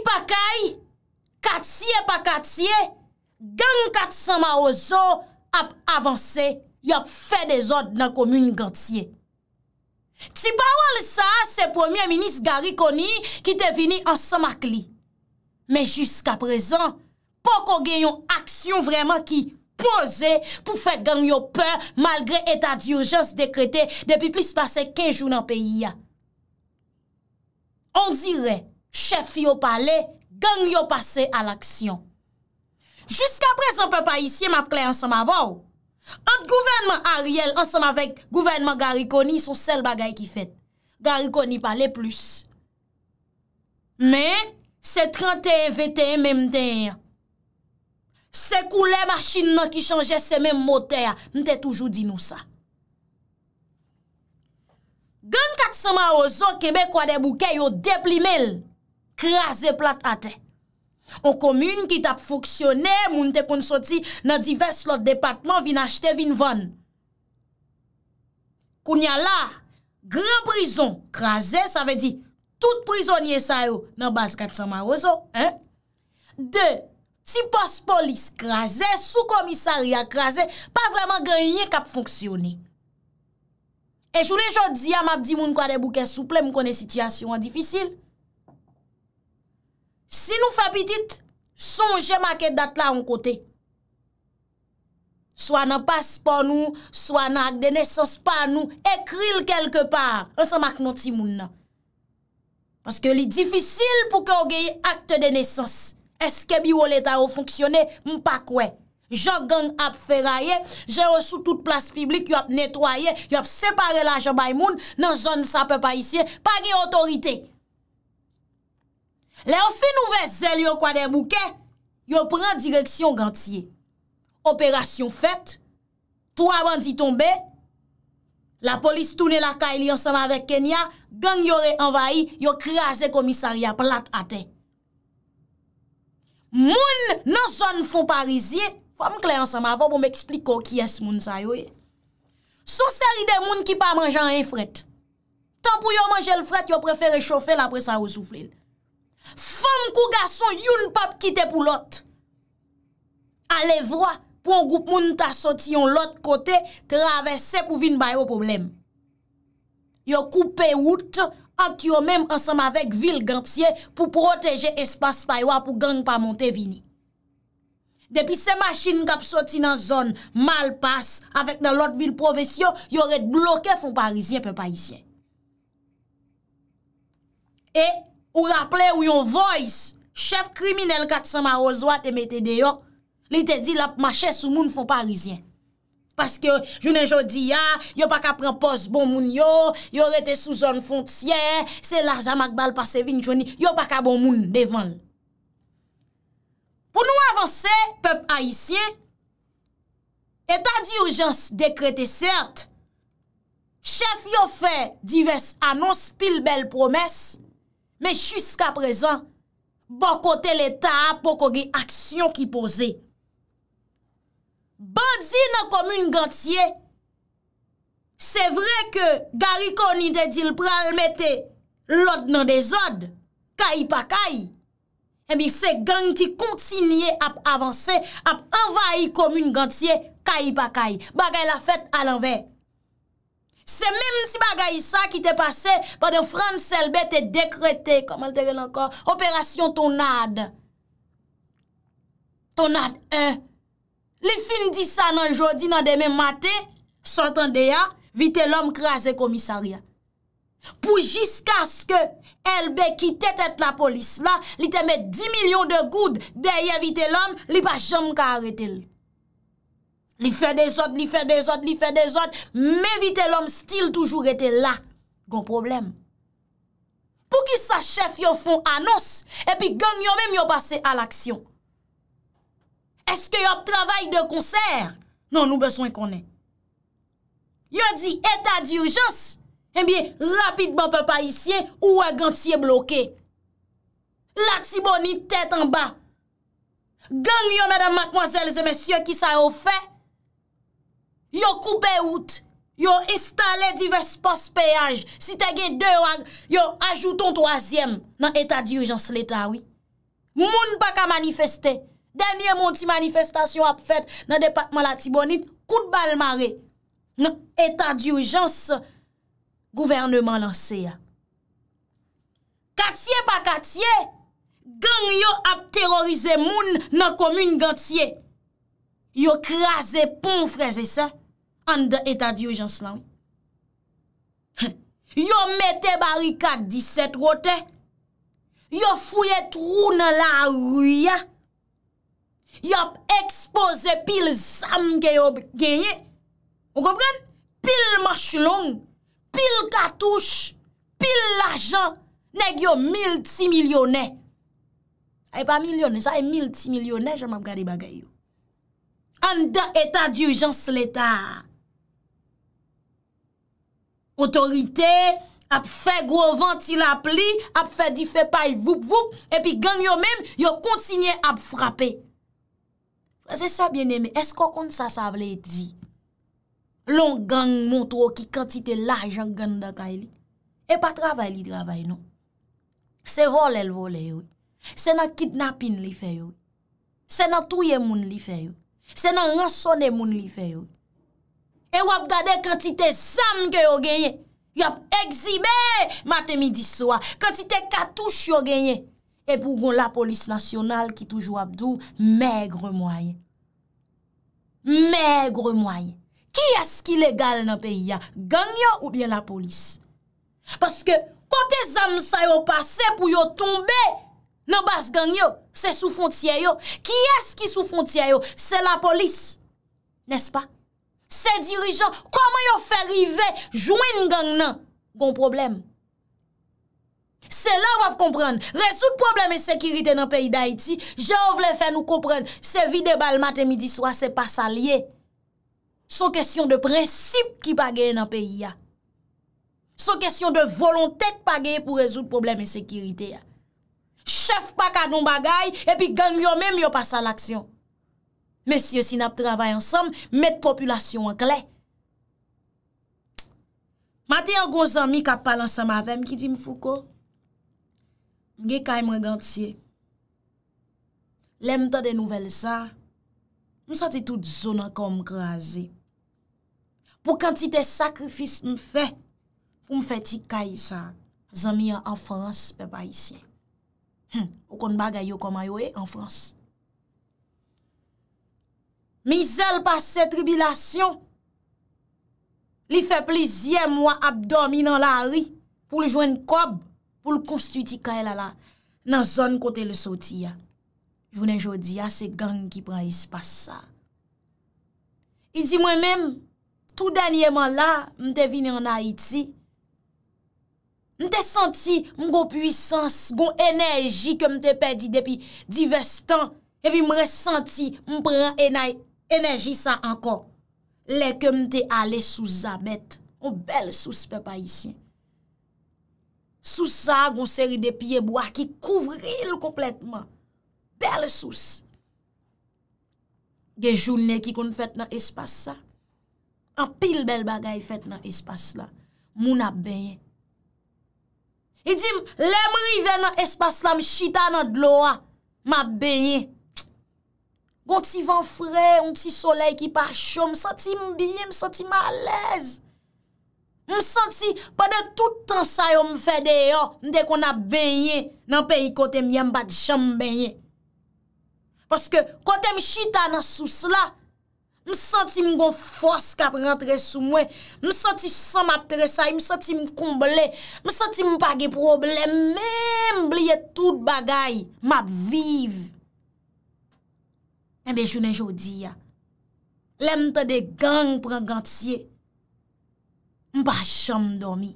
pa kay, katye pa katye, gen kat sa ma ozo, ap avanse, yap fe de zot nan komune gantye. Ti pa wale sa, se premier minis gari koni, ki te vini an sa makli. Me jiska prezan, pa kon gen yon aksyon vreman ki pose pou fe gen yon pe malgre etat di urjans dekrete depi plis pase kejou nan peyi ya. On dire, Chefi yo pale, gang yo pase al aksyon. Jiska prez an pe pa isye map kle ansan ma vaw. Ant gouvernman Ariel ansan ma vek gouvernman Garikoni sou sel bagay ki fet. Garikoni pale plus. Men, se 31 vete men mten ya. Se koule machin nan ki chanje se men moten ya, mte toujou di nou sa. Gang kakseman ozon keme kwa de bouke yo dep li mel. krasè plat ate. Ou komyun ki tap foksyonè, moun te konsoti nan divers lot departman, vin achte, vin van. Kou nya la, gran prizon krasè, sa ve di, tout prizonye sa yo nan baz 400 marozon. De, ti pos polis krasè, sou komisari akrasè, pa vreman gen yè kap foksyonè. E chou le jò di, a map di moun kwa de bouke souple, moun kone sityasyon an difisil. Si nou fapitit, sonje maket dat la an kote. So anan pas pa nou, so anan ak de nesans pa nou, ekril kelke par, an san mak noti moun nan. Paske li difisil pou ke ou geyi akte de nesans. Eske bi ou leta ou funksyone, mou pa kwe. Jogan ap feraye, jay resou tout plas piblik, yop netwaye, yop separe la jobay moun nan zon sape pa isye, pa geyi otorite. Le ou fe nouvez zel yo kwa de mouke, yo pren direksyon gantye. Operasyon fet, pou a bandi tombe, la polis toune la ka ili ansama vek Kenya, gang yore envayi, yo kreaze komisaria plat ate. Moun nan zon fon parizye, fwa m kle ansama avon pou m eksplik ko ki es moun sa yo e. Sou seri de moun ki pa manjan en fret, tan pou yo manje l fret yo prefer e chofe l apre sa resoufle l. Fem kou gason youn pap kite pou lot. Ale vwa pou an goup moun ta soti yon lot kote travesse pou vin bayo problem. Yo koupe wout ak yo menm ansam avek vil gantye pou proteje espas baywa pou gang pa monte vini. Depi se machin kap soti nan zon mal pas avek nan lot vil povesyo, yo ret bloke fon parizien pe payisyen. E... Ou raple ou yon voice, chef kriminelle kat sa ma ozwa te mette deyo, li te di la ma chè sou moun fon parizien. Paske, jounen jodi ya, yo pa ka pren pos bon moun yo, yo rete sou zon fon tsyè, se la zamak bal pa se vin jouni, yo pa ka bon moun devan. Po nou avanse, pep a isye, etadi urjans dekrete cert, chef yo fè divers anons pil bel promès, Men chuska prezan, bako te leta a poko ge aksyon ki pose. Bandzi nan komoun gantye, se vre ke gari koni de dil pral mette lod nan de zod, kay pa kay, emi se gang ki kontinye ap avanse, ap envayi komoun gantye, kay pa kay, bagay la fet alanvey. Se mèm ti bagay sa ki te pase pa de fran selbe te dekrete, koman te gen lankor, operasyon tonad. Tonad, eh. Li fin di sa nan jodi nan demè matè, sotan de ya, vite lòm krasè komissaria. Pou jiskas ke elbe kite tet la polis la, li temè di milyon de goud de ya vite lòm, li pa jom ka arete li. Li fè dè zot, li fè dè zot, li fè dè zot, mè vitè lòm stil toujou etè la. Gon problem. Pou ki sa chèf yo fon annons, epi gang yo mèm yo pase al aksyon. Eske yo travay de konser? Non, nou beswen konè. Yo di etat di urjans, epi eh rapidman pe pa isye, ou wè gantiye blokè. La tibon ni tèt an ba. Gang yo mèdèm matmoazèl zè mèsyè ki sa yo fè, Yo koupe out, yo installe divers post peyaj, si tege 2 wag, yo ajouton 3yem nan etat di urjans l'etat oui. Moun pa ka manifeste, denye mon ti manifestasyon ap fet nan depatman la tibonit, kout balmare nan etat di urjans gouverneman lanse ya. Katye pa katye, gang yo ap terorize moun nan komyne gantye. Yo krasè pon freze sa, an de etat di oujans la ou. Yo mette barikat diset wote, yo fouye troun la rouya, yop expose pil zam genye, ou kopren, pil mash long, pil katouche, pil ajan, neg yo mil ti milyone. Ay pa milyone, sa ay mil ti milyone, jan map gade bagay yo. An de etat di oujans le ta, Otorite ap fe grovanti la pli, ap fe di fe pay vup vup, epi gang yo men yo kontinye ap frape. Fase sa bien eme, esko kont sa sa vle di? Lon gang montro ki kantite la ajan gen da kay li? E pa travay li travay nou. Se rol el vole yot, se na kidnapping li fe yot, se na touye moun li fe yot, se na ransone moun li fe yot. E wap gade kantite zan ke yo genye. Yop egzime matemi diswa. Kantite katouche yo genye. E pou goun la polis nasyonal ki toujou wap dou, megre mwaye. Megre mwaye. Ki eski legal nan peyi ya? Ganyo ou bien la polis? Paske kote zan sa yo pase pou yo tombe, nan bas ganyo, se sou fontye yo. Ki eski sou fontye yo? Se la polis. Nes pa? Se dirijan, koman yo fè rive, jwen ngan nan, gon problem. Se la wap kompran, resout problem e sekiritè nan peyi Daiti, Jeov le fè nou kompran, se vide bal mat e midi swa se pa salye. So kesyon de prinsip ki pa geye nan peyi ya. So kesyon de volontèk pa geye pou resout problem e sekiritè ya. Chef pa kadon bagay, epi gang yo menm yo pa sal aksyon. Mesye si nap travay ansam, met populasyon an kle. Mati an gwo zami kapal ansam avem ki di mfouko. Mge kay mwen gantye. Lem ta de nouvel sa, msati tout zona kon mkraze. Pou kantite sakrifis mfe, mfeti kay sa. Zami an an frans pe ba isye. Okon bagay yo koma yo e an frans. Mi zel pa se tribilasyon, li fe plizye mwa abdomi nan la ri, pou li jwen kob, pou li konstuti ka el ala, nan zon kote le soti ya. Jwene jodi ya, se gang ki pre ispa sa. I di mwen mem, tou danyeman la, mte vini an Haiti, mte senti mwen go puysans, mwen go enerji ke mte pedi depi divestan, epi mwen senti mwen pre enayi, Eneji sa ankon, le kem te ale sou zabet, ou bel sous pe pa yisien. Sou sa goun seri de pieboua ki kouvril kompletman, bel sous. Ge jounen ki kon fèt nan espas sa, an pil bel bagay fèt nan espas la, moun ap benye. I e di m, le m rive nan espas la m chita nan dloa, m ap benye. Gon ti van fre, Gon ti soley ki pa chom, M senti m biye, m senti m alez. M senti, Pa de tout tan sayo m fede yo, M dek ona benye, Nan peyi kote m yem bat chom benye. Paske, Kote m chita nan sou sla, M senti m gon fos kap rentre sou mwen, M senti san map tresay, M senti m komble, M senti m pa ge probleme, Men m blye tout bagay, Map vive. Mbe jounen jodi ya, lèm te de gang prangant siye, mba jom do mi.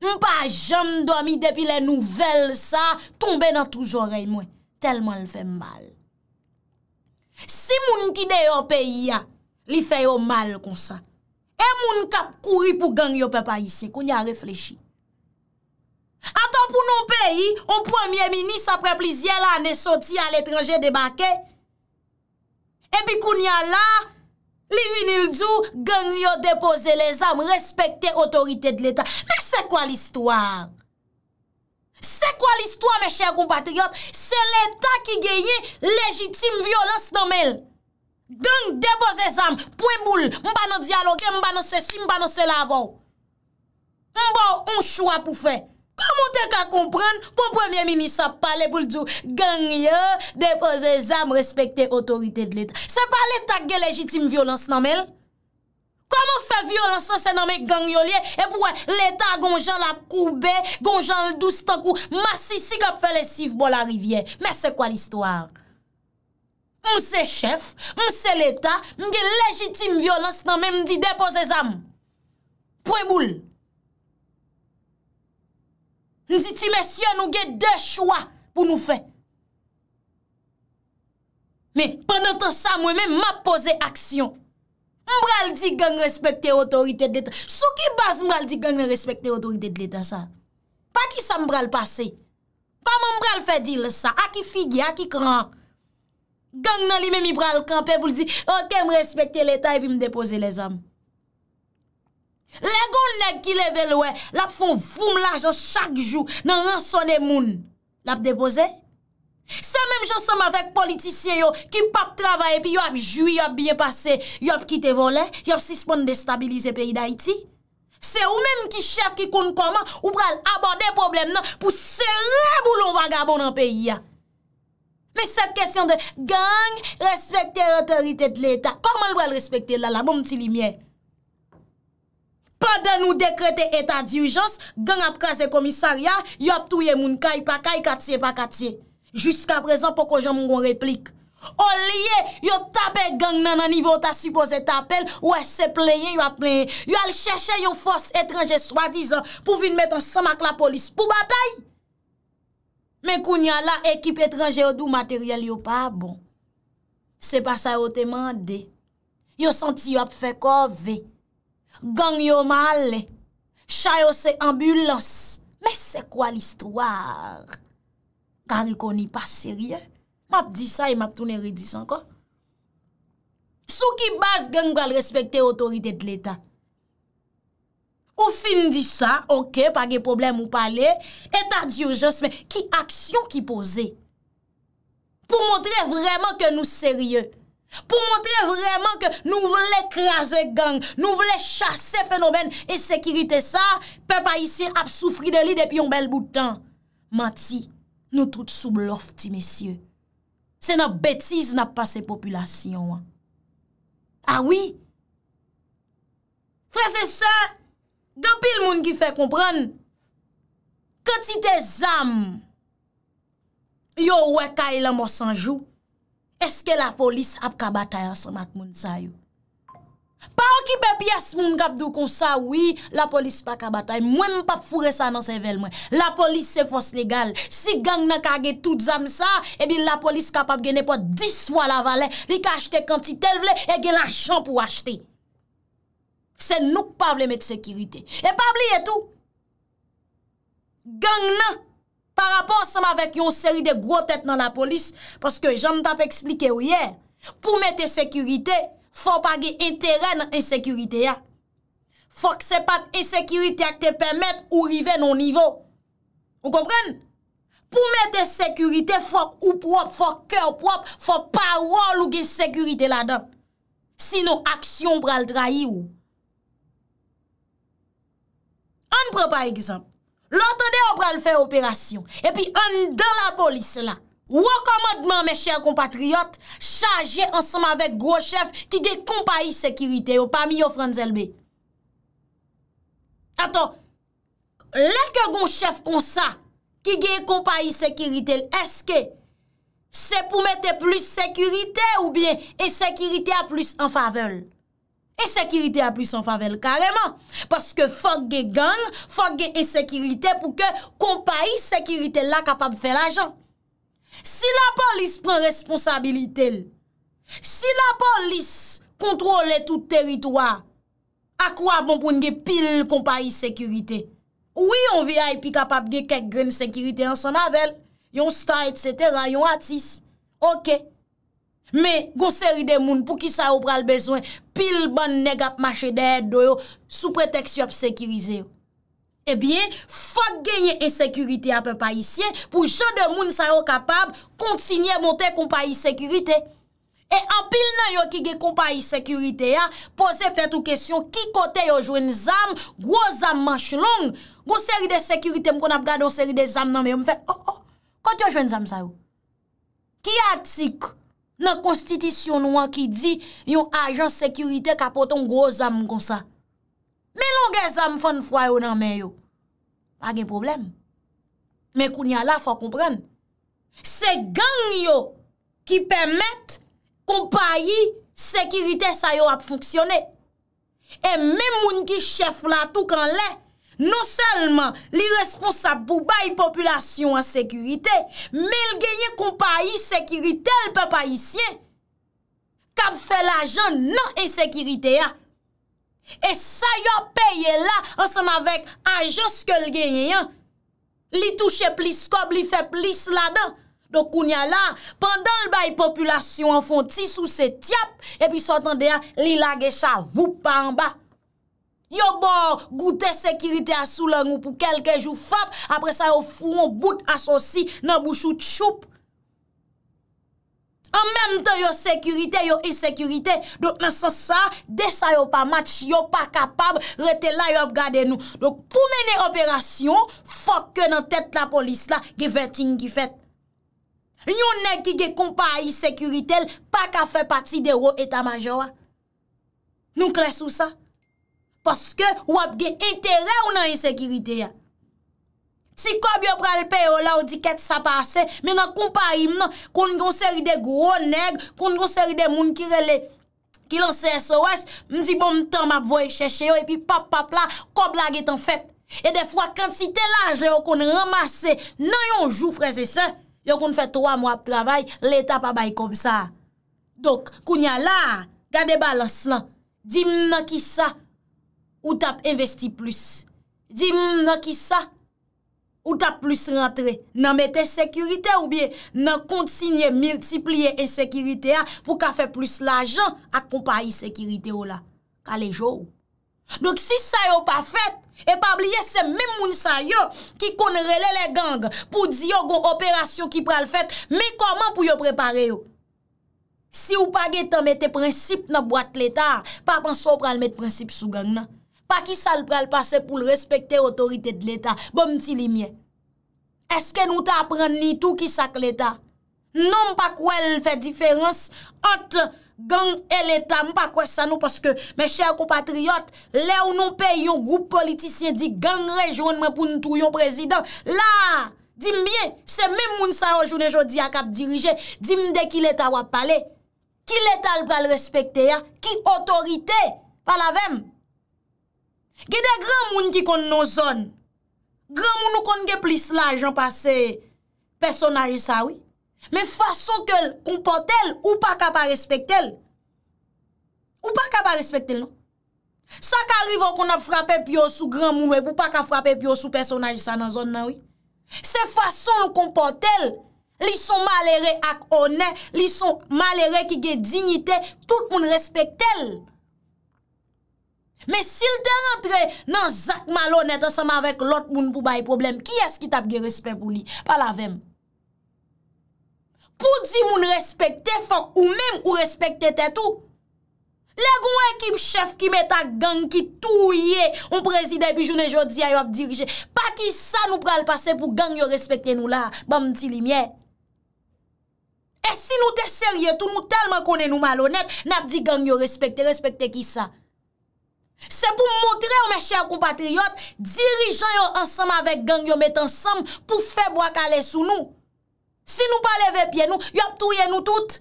Mba jom do mi depi le nouvel sa, tombe nan toujorey mwen, telman l fè mal. Si moun ki de yo peyi ya, li fè yo mal kon sa. E moun kap kouri pou gang yo pepa yise, kon ya reflechi. Atan pou nou peyi, ou premier minis apre plizye la ane soti ane l'etranje debake. E bi koun ya la, li yon il djou, gen yon depoze le zam, respekte otorite de l'Etat. Me se kwa l'histoire? Se kwa l'histoire, me chèr koum patriot? Se l'Etat ki genye legitime violans nan mel. Gen depoze zam, pou e boule. Mba nan diyaloge, mba nan sèsi, mba nan sèl avò. Mba an chou apou fè. Koman te ka kompren, pou mwen premier mini sa pale pou l'dou, gangyo, depoze zam, respekte otorite de l'Etat. Se pa l'Etat gen legitime violans nan men? Koman fe violans an se nan non, non, men gangyo liye? E pou wè, l'Etat gonjan la koube, gonjan l'dou stankou, masisi kap fe le sif bo la rivye. Mè se kwa l'histoire? Mwen se chef, mwen se l'Etat, gen legitime violans nan men, mwen di depoze zam. Pou e moul? Ndi ti mè syon nou ge de choua pou nou fè. Mè, pandant an sa mwen mè mè mè a pose aksyon. Mbral di gen respekté o autorité de l'état. Sou ki baz mbral di gen respekté o autorité de l'état sa. Pa ki sa mbral pase. Kom mbral fè dil sa, aki figye, aki kran. Gen nan li men mi bral kran, pe pou li di, orke mre respekté l'état e pi m depose les ame. Lè goun lèk ki lèvel wè, lèp fon voum l'ajan chak jou nan ransonè moun, lèp depose. Sè mèm jò sèm avèk politisyen yò ki pap travay, pi yò ap jwi, yò ap biye pase, yò ap kite volè, yò ap sispon destabilize peyi d'Aiti. Sè ou mèm ki chef ki koun koman, ou pral abode problem nan, pou sè lèb ou lò vangabon nan peyi ya. Mè sèp kèsyon de gang, respektè, otoritet l'Etat, kòk mèl wèl respektè lè, lè bom ti li mèy. Pendan nou dekrete etat dirijans, gang ap kaze komisarya, yo ap touye moun kaye pa kaye, katsye pa katsye. Jusk ap rezan poko jan moun goun replik. O liye, yo tape gang nan anive o ta suppose tape, ouè se pleye, yo ap pleye. Yo al chèche yo fòs etranje swadizan pou vin met an samak la polis pou batay. Men kounya la ekip etranje o dou materyel yo pa bon. Se pa sa yo temande, yo senti yo ap fèk o vek. Ganyo mal, chayose ambulans. Mè se kwa l'histoire? Kari koni pa serye. Map di sa e map toune redi san kon. Sou ki bas gen gwa l'respecte otorite de l'Etat. Ou fin di sa, ok, pa ge problem ou pale, Eta di urjons, mè ki aksyon ki pose. Po montre vreman ke nou serye. Po montre vreman ke nou vle kraser gang, nou vle chase fenomen e sekirite sa, pe pa isi ap soufri de li depi yon bel boutan. Mati, nou tout soublof ti mesye. Se nan betiz nan pase populasyon. A wii? Fren se sa, dapil moun ki fe kompran, kati te zam, yo wekay la mò sanjou, Eske la polis ap kabatay asan ak moun sa yo? Pa an ki bebyas moun gabdou kon sa, oui, la polis pa kabatay. Mwen pa fure sa nan sevel mwen. La polis se fos legal. Si gang nan kage tout zam sa, ebi la polis kapap genepo diswa la vale. Li ka achete kantite vle, e gen lachan pou achete. Se nouk pavle met sekirite. E pavle etou. Gang nan. Par rapport seman vek yon seri de gros tèt nan la polis, paske jan ta pe eksplike ou ye, pou mè te sekurite, fò pa ge interè nan ensekurite ya. Fòk se pat ensekurite ak te pèmèt ou rive nou nivou. Ou kompren? Pou mè te sekurite, fòk ou pwop, fòk kèw pwop, fòk pa wòl ou ge sekurite la dan. Sinon, aksyon pral drahi ou. An prè pa ekzamp. Lò tède ou pral fè operasyon. E pi an dan la polis la. Ou akamadman mè chèr kompatriot, chage ansama vek gro chèf ki gè kompayi sekirite yo, pa mi yo fran zèlbe. Aton, lè ke gon chèf kon sa, ki gè kompayi sekirite, eske, se pou mette plus sekirite ou bien, e sekirite a plus an favel. E sekirite a plus an favel kareman. Paske fok ge gang, fok ge e sekirite pou ke kompayi sekirite la kapab fe la jan. Si la polis pren responsabilite l, si la polis kontrole tout teritoa, akwa bon pou nge pil kompayi sekirite. Ou yon VIP kapab ge kek gren sekirite an san avel. Yon star et cetera, yon atis. Ok. Me, gonseri de moun pou ki sa ou pral bezwen... pil ban neg ap mache ded do yo sou preteks yo ap sekirize yo. Ebyen, fak genye ensekurite ap pa isye, pou chan de moun sa yo kapab kontsinye monte kompa isekurite. E apil nan yo ki ge kompa isekurite ya, pose ptet ou kesyon ki kote yo jwen zam, gwo zam manche long, gwo seri de sekurite mkon ap gado seri de zam nan, mwen fè, oh oh, kote yo jwen zam sa yo? Ki atik? Nan konstitisyon wan ki di yon ajan sekirite kapote yon gwo zam kon sa. Men lon gen zam fwane fwa yo nan men yo. Pag en problem. Men kou nya la fwa kompren. Se gang yo ki pemet kompayi sekirite sa yo ap fwoksyone. E men moun ki chef la tou kan le. Non selman li responsap pou bayi populasyon an sekurite, me l genye kon pa yi sekurite, l pe pa yi syen. Kab fe la jan nan en sekurite ya. E sa yo peye la ansanm avek an jan sko l genye yan. Li touche plis kob, li fe plis la dan. Dokoun ya la, pandan l bayi populasyon an fon ti sou se tiap, epi sotan de ya li lage sa voupa an ba. Yo bo goute sekurite asou la nou pou kelke jou fap, apre sa yo foun bout asosi nan bouchou tchoup. An menm tan yo sekurite, yo isekurite, do nan sasa, desa yo pa match, yo pa kapab, rete la yo ap gade nou. Do pou mene operasyon, fok yo nan tete la polis la, gevetin gevet. Yonnen ki ge kompa a isekuritel, pa ka fe pati de yo eta majowa. Nou kres ou sa? foske wap ge entere ou nan yon sekirite ya. Si kob yon pralpe yo la ou di ket sa pase, men nan koumpari mnen, koun goun seri de gwo neg, koun goun seri de moun ki rele, ki lan CSOS, mdi bon mten map voye cheche yo, epi pap pap la, kob la getan fet. E defwa kant si te laj le yo koun ramase, nan yon jou freze se, yo koun fe 3 mwa trabay, le tap abay kom sa. Dok, kounya la, gade balos lan, di mnen ki sa, ou tap investi plus. Di mn, hmm, nan ki sa, ou tap plus rentre, nan mette sekurite ou biye, nan kontsigne multiplie en sekurite a, pou ka fe plus la jan, ak kompaye sekurite ou la. Kalejou. Dok si sa yo pa fèt, e pa bliye se mè moun sa yo, ki kon rele le gang, pou di yo gon operasyon ki pral fèt, mi koman pou yo prepare yo? Si ou pa ge tan mette prinsip nan boate l'Etat, pa panso pral mette prinsip sou gang nan. Pa ki sal pral pase pou l'respecte otorite de l'Etat. Bo mti li mye. Eske nou ta apren ni tou ki sak l'Etat. Non pa kou el fe diferans. Ot gang el Eta mpa kou esan nou. Paske me chèr compatriot. Le ou nou pe yon group politisyen di gang rejon mwen pou ntou yon prezident. La, di mye. Se mè moun sa o joun e jodi a kap dirije. Di mde ki l'Eta wap pale. Ki l'Eta l pral respecte ya. Ki otorite. Palavem. Gede gran moun ki kon nan zon, gran moun nou kon gen plis la ajan pa se personaj sa wè. Men fason ke l kompote l, ou pa kapa respekte l. Ou pa kapa respekte l nou. Sa ka arrivan kon ap frape pyo sou gran moun wè pou pa ka frape pyo sou personaj sa nan zon nan wè. Se fason l kompote l, li son malere ak one, li son malere ki gen dignite, tout moun respekte l. Men sil te rentre nan zak malonet asama vek lot moun pou baye problem, ki eski tap ge respet pou li? Palavem. Pou di moun respet te fok ou mem ou respet te te tou? Le goun ekip chef ki met a gang ki touye, ou prezide bi joun e jodi a yo ap dirije, pa ki sa nou pral pase pou gang yo respet te nou la, bam ti li mye? E si nou te serye tou nou talman konen nou malonet, nap di gang yo respet te, respet te ki sa? Se pou montre ou mè chè akoum patriyot, dirijan yon ansam avèk gang yon met ansam pou feb wak ale sou nou. Si nou pa leve piye nou, yon ap touye nou tout.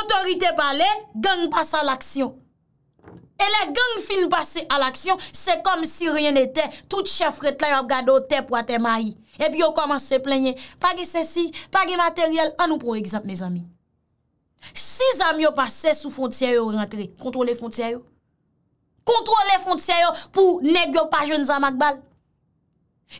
Otorite pale, gang passe al aksyon. E la gang fin passe al aksyon, se kom si rien ete, tout chef retla yon ap gado tep wate mayi. E pi yo koman se plenye, pa ge sèsi, pa ge materyel an nou pou egzap mè zami. Si zanm yo pase sou fontyay yo rentre, kontrole fontyay yo. Kontrole fontyay yo pou neg yo pa jen zanmak bal.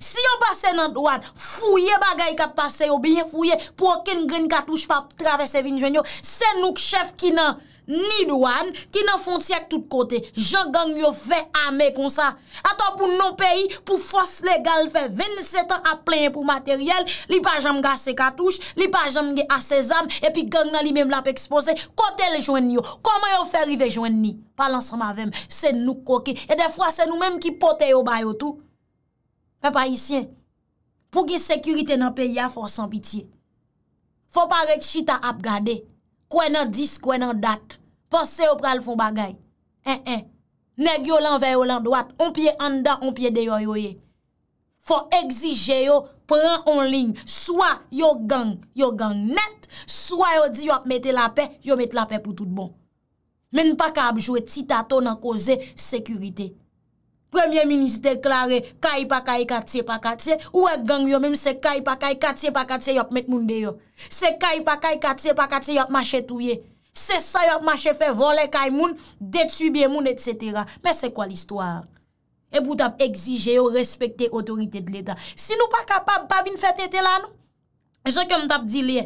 Si yo pase nan doan, fouye bagay ka pase yo, biye fouye pou oken gren katouche pa travese vinjwen yo, se nouk chef ki nan. Ni douan ki nan fonti ak tout kote. Jan gang yo ve ame kon sa. Ata pou nou peyi pou fos legal fe. 27 an ap plen pou materyel. Li pajam ge ase katouj. Li pajam ge ase zam. E pi gang nan li mem la pe ekspose. Kote le joen yo. Koman yo fe rive joen ni? Palansan ma vem. Se nou koke. E defwa se nou menm ki pote yo bayo tou. Pe pa isye. Pou ki sekurite nan peyi a fos an piti. Fos parek chita ap gade. Kwen nan dis, kwen nan dat. Pase yo pral fon bagay. En, eh, en. Eh. Neg yo lan veyo lan doat. On pye anda, on pye deyo yo ye. Fon egzije yo, pran onling. Soa yo gang, yo gang net. Soa yo di yo ap mette la pe, yo mette la pe pou tout bon. Men pa kabjwe titato nan koze sekurite. Premier Ministre deklare ka yi pa ka yi katye pa katye, ou ek gang yo menm se ka yi pa ka yi katye pa katye yop met moun deyo. Se ka yi pa ka yi katye pa katye yop mache touye. Se sa yop mache fe vole ka yi moun, detube yi moun, et cetera. Men se kwa l'histoire? E bout ap exige yo respekte otorite de l'Etat. Si nou pa kapab, pa vin fete te lan nou? Je ke m tap di liye.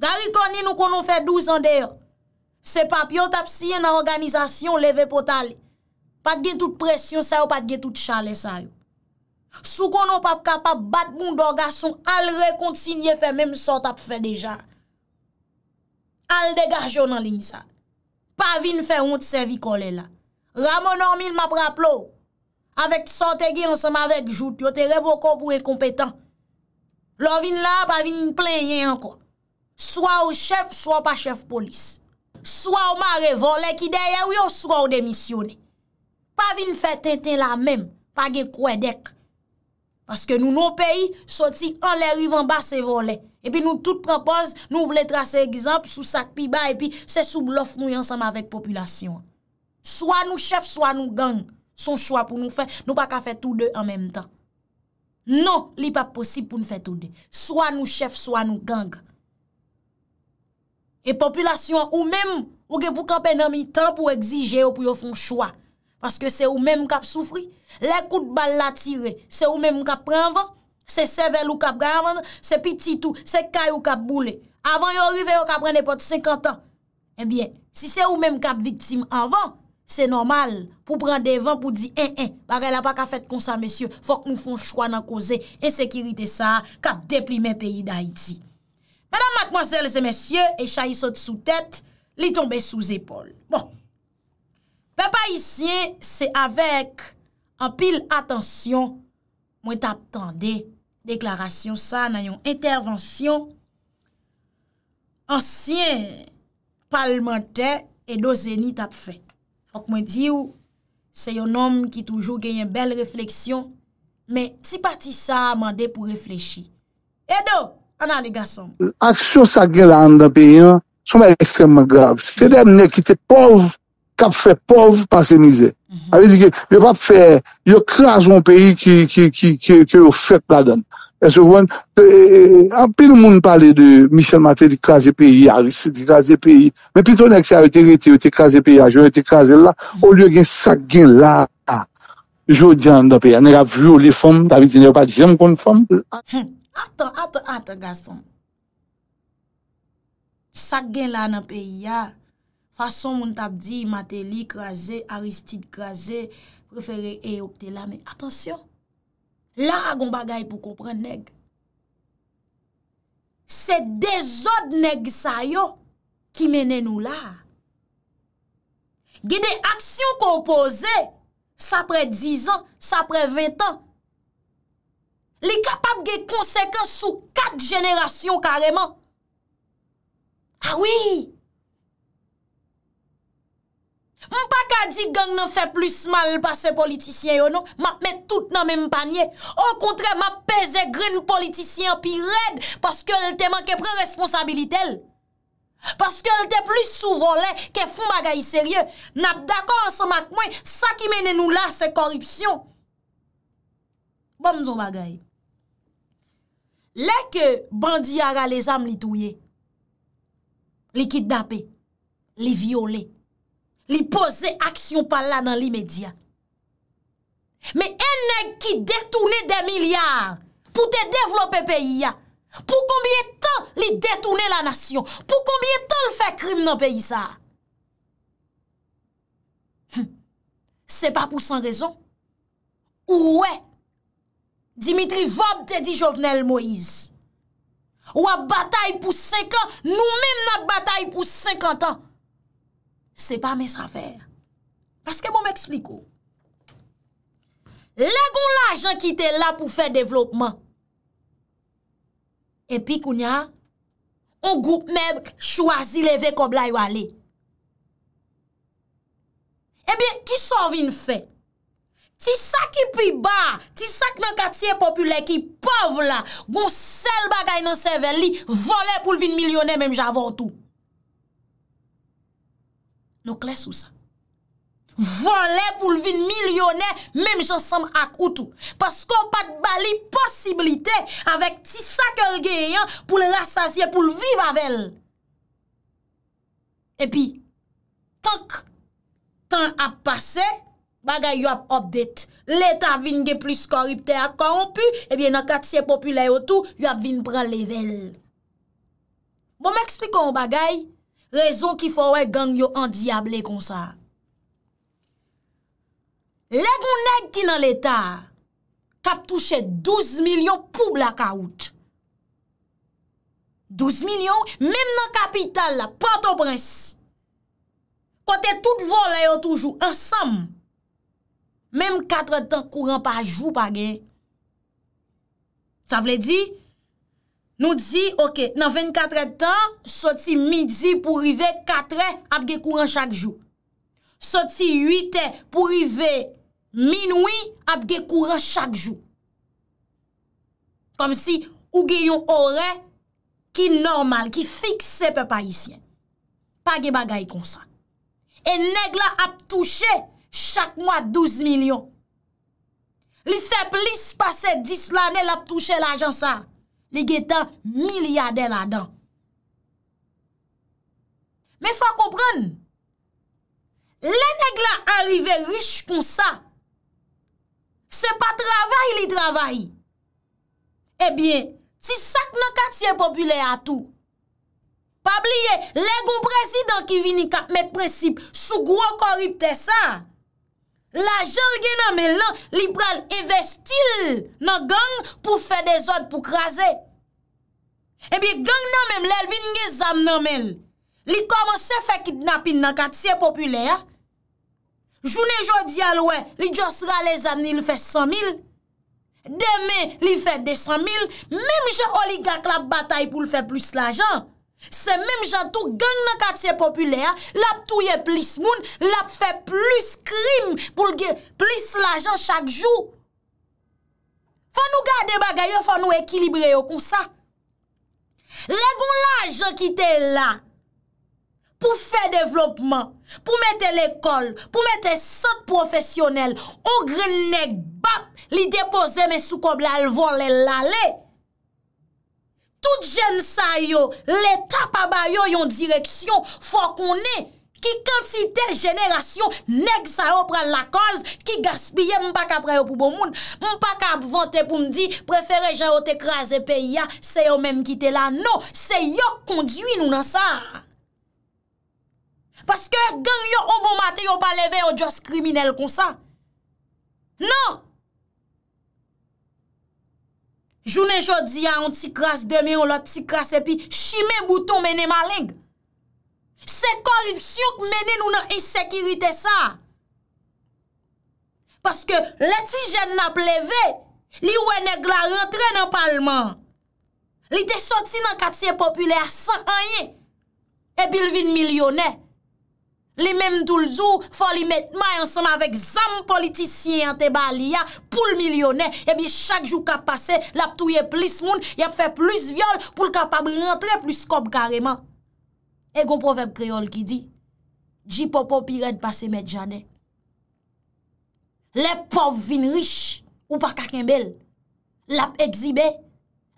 Garit koni nou konon fè 12 an deyo. Se pap yo tap siye nan organizasyon leve potal. Se pap yo tap siye nan organizasyon leve potal. Pat gen tout presyon sa yo, pat gen tout chale sa yo. Sou konon pap kapap bat bon do garçon, al re konti si nye fe menm so tap fe deja. Al degaj yo nan lini sa. Pa vin fe honte se vi kole la. Ramon anmin map rap lo. Avet sote gen ansan mavek jout yo te revokon pou e kompetan. Lo vin la, pa vin plen yen ankon. Soa ou chef, soa ou pa chef polis. Soa ou ma revole ki deye ou yo soa ou demisyone. Pa vil fè tè tè la mèm, pa gen kouè dek. Paske nou nou peyi, soti an lè riv an bas se volè. Epi nou tout prepose, nou vle trase egizamp sou sak pi ba, epi se sou blof nou yansam avèk populasyon. Soa nou chef, soa nou gang, son choua pou nou fè, nou pa ka fè tout dè an mèm tan. Non, li pa posib pou nou fè tout dè. Soa nou chef, soa nou gang. E populasyon ou mèm, ou gen pou kampè nan mi tan pou egzije ou pou yo fon choua. aske se ou menm kap soufri, le kout bal la tire, se ou menm kap pre anvan, se sevel ou kap gavand, se pititou, se kay ou kap boule, avan yon rive yon kap pre nepot 50 an, enbyen, si se ou menm kap viktim anvan, se normal, pou pran devan pou di en en, pare la pa ka fet konsan mesye, fok nou fon chwa nan koze, ensekirite sa, kap deplime peyi da iti. Madame, mademoiselle, se mesye, e chayi sot sou tete, li tombe sou zepol. Bon, Mwen pa isye se avek an pil atansyon mwen tap tande deklarasyon sa nan yon intervansyon ansyen palmante e do zeni tap fe. Ank mwen di ou se yon nom ki toujou genyen bel refleksyon, mwen ti pati sa mande pou refleksi. Edo, anan le gasom. Aksyon sa gen landa pe yon sou mwen eksem magav. Se demne ki te pov... kap fè pov pasenize. Mhm. A vi di gen, yo krason peyi ki yo fèt la don. E se von, e, e, e, an pe nou moun pale de Michel Maté di krasen peyi, di krasen peyi, men pi tonèk se a yote krasen peyi, a yote krasen la, ou mhm. lyo gen sak gen la, jo djan nan peyi, an e a vyo le fòm, ta vi di nou pa jèm kon fòm. Ato, ato, ato, gaston. Sak gen la nan peyi ya, Bason moun tabdi, Mateli, Kraze, Aristide, Kraze, prefere Eokte la, men atensyon, la ragon bagay pou kompren neg. Se dezod neg sayo, ki mene nou la. Ge de aksyon kompose, sa pre 10 an, sa pre 20 an. Li kapap ge konsekens sou 4 jenerasyon kareman. A wii, Mpaka di gang nan fè plus mal pa se politisyen yo nou, ma mè tout nan mè mpanyè. Ou kontre, ma pèze grin politisyen pi red, paske lte manke pre responsabilite l. Paske lte plus sou volè ke foun bagay serye. Nap dakon an se mak mwen, sa ki mènen nou la se korupsyon. Bwam zon bagay. Lè ke bandi ara le zanm li touye, li kidnapè, li viole, li pose aksyon pa la nan li medya. Me enèk ki detounè de milyar pou te devlopè peyi ya. Pou kombye tan li detounè la nasyon? Pou kombye tan l fè krim nan peyi sa? Hm. Se pa pou san rezon? Ouè! Dimitri Vob te di Jovenel Moïse. Ouè batay pou 5 an, nou mèm nan batay pou 50 an. Se pa mes afèr. Paske bon mè ekspliko. Le goun la jen ki te la pou fèr devlopman. E pi koun ya, ou goup mèb chouazi le vek ob la yo ale. E bie, ki sov in fè? Ti sa ki pi ba, ti sa ki nan katiye popule ki pov la, goun sel bagay nan sevel li, vole pou vin milyonè mèm javon tou. Nou kles ou sa? Van le pou lvin milyonè, mem jan sam akoutou. Pasko pat bali posibilite avèk ti sakèl gen yon pou l rassasye, pou l viv avèl. E pi, tank, tank ap pase, bagay yop opdet. L etat vin ge plis koripte ak konpü, e biye nan katsye populè otou, yop vin pral level. Bon mè eksplikon bagay, Rezon ki fò wè gang yo andiable kon sa. Lè gounèk ki nan l'Etat, kap touche 12 milyon pou blakaout. 12 milyon, mèm nan kapital la, pato prens. Kote tout vol ayon toujou, ansam. Mèm 4 tan kou ran pa jou page. Sa vle di... Nou di, ok, nan 24 etan, soti midi pou rive 4 et ap ge kouran chak jou. Soti 8 etan pou rive minoui ap ge kouran chak jou. Kom si ou ge yon orè ki normal, ki fikse pe pa isyen. Pa ge bagay kon sa. E neg la ap touche chak mwa 12 milyon. Li fe plis pase 10 lanel ap touche la ajan sa. li getan milyade la dan. Me fwa kompran, le neg la arive rich kon sa, se pa travay li travay, e bien, si sak nan kat siye popule atou, pa bliye, le goun prezidant ki vini kat met prezip, sou gwo koripte sa, La janl gen nanmel nan, li pral investil nan gang pou fè de zot pou krasè. Ebi gang nanmem lèl vin gen zan nanmel. Li komanse fè kidnapin nan kat siè popüler. Jounè jò di alwè, li jòsra le zan ni lè fè 100.000. Demè, li fè 200.000. Mèm jè oligak la batay pou lè fè plus la janl. Se menm jan tou gang nan katsye populea, lap touye plis moun, lap fe plis krim pou lge plis lajan chak jou. Fwa nou gade bagay yo, fwa nou ekilibre yo kon sa. Le goun lajan ki te la, pou fe devlopman, pou mette lekol, pou mette sat profesyonel, ou grenek bap li depoze men sou kob la alvon le lale. Tout jen sa yo, leta pa ba yo yon direksyon, fò konè ki kantite jenerasyon neg sa yo pral la koz, ki gaspye mpaka preyo pou bon moun, mpaka vante pou mdi, preferè jen yo te kraze pe ya, se yo menm ki te la. Non, se yo kondwi nou nan sa. Paske gen yo obo mate yo pa leve yo jos kriminel kon sa. Non! Jounen jodi an, an ti kras, demi an la ti kras, epi shime bouton mene maling. Se korupsyon mene nou nan insekiritè sa. Paske leti jen na pleve, li wè neg la rentren nan palman. Li te soti nan katiè populè a 100 anye, epi lvin milyonè. Li menm doul zou, fò li met may ansan avèk zan politisyen te baliya pou l milyonè. Ebi chak jou kap pase, lap touye plis moun, yap fè plis vyole pou l kapab rentre plis kop kareman. Ego profèp kreol ki di, jipo popiret pase met janè. Lèp pov vin rish, ou pa kaken bel, lap ekzibe,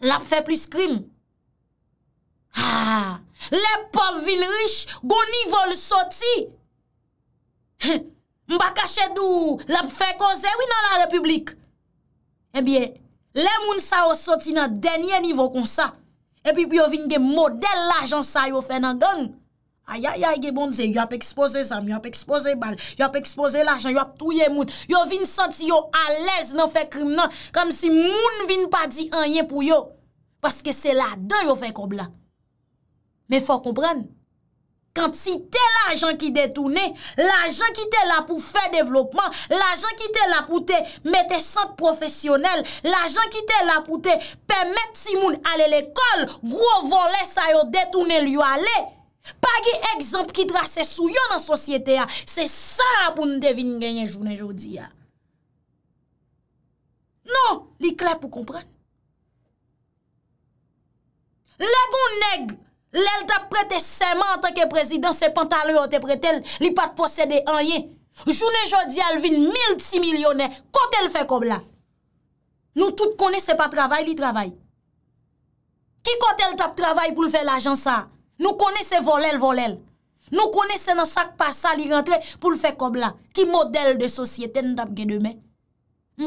lap fè plis krim. Haa! Ah! Le pov vil rish goun nivou l soti. Mba kache dou lap fe koze wina la republik. Ebiye, le moun sa yo soti nan denye nivou kon sa. Ebiye yo vin gen model la jan sa yo fe nan don. Aya ya ge bon ze, yo ap expose zan, yo ap expose bal, yo ap expose la jan, yo ap touye moun. Yo vin soti yo alez nan fe krim nan, kam si moun vin pa di anye pou yo. Paske se la don yo fe ko bla. Men fò kompren. Kant si te la jan ki detounen, la jan ki te la pou fè developman, la jan ki te la pou te mette sant profesyonel, la jan ki te la pou te pèmèd si moun ale l'ekol, gro volè sa yo detounen lyo ale. Pagè ekzamp ki drase sou yo nan sosyete ya, se sa pou nou devine genyen jounen joudi ya. Non, li klè pou kompren. Legon neg, Lè l tap prete seman an tanke prezidans se pantal reote prete l, li pat pose de anyen. Jounen jodi alvin mil ti milyonè, kote l fe kob la? Nou tout konese pa travay li travay. Ki kote l tap travay pou l fe l ajan sa? Nou konese volel volel. Nou konese nan sak pa sa li rentre pou l fe kob la. Ki model de sosyete nou tap gen demè?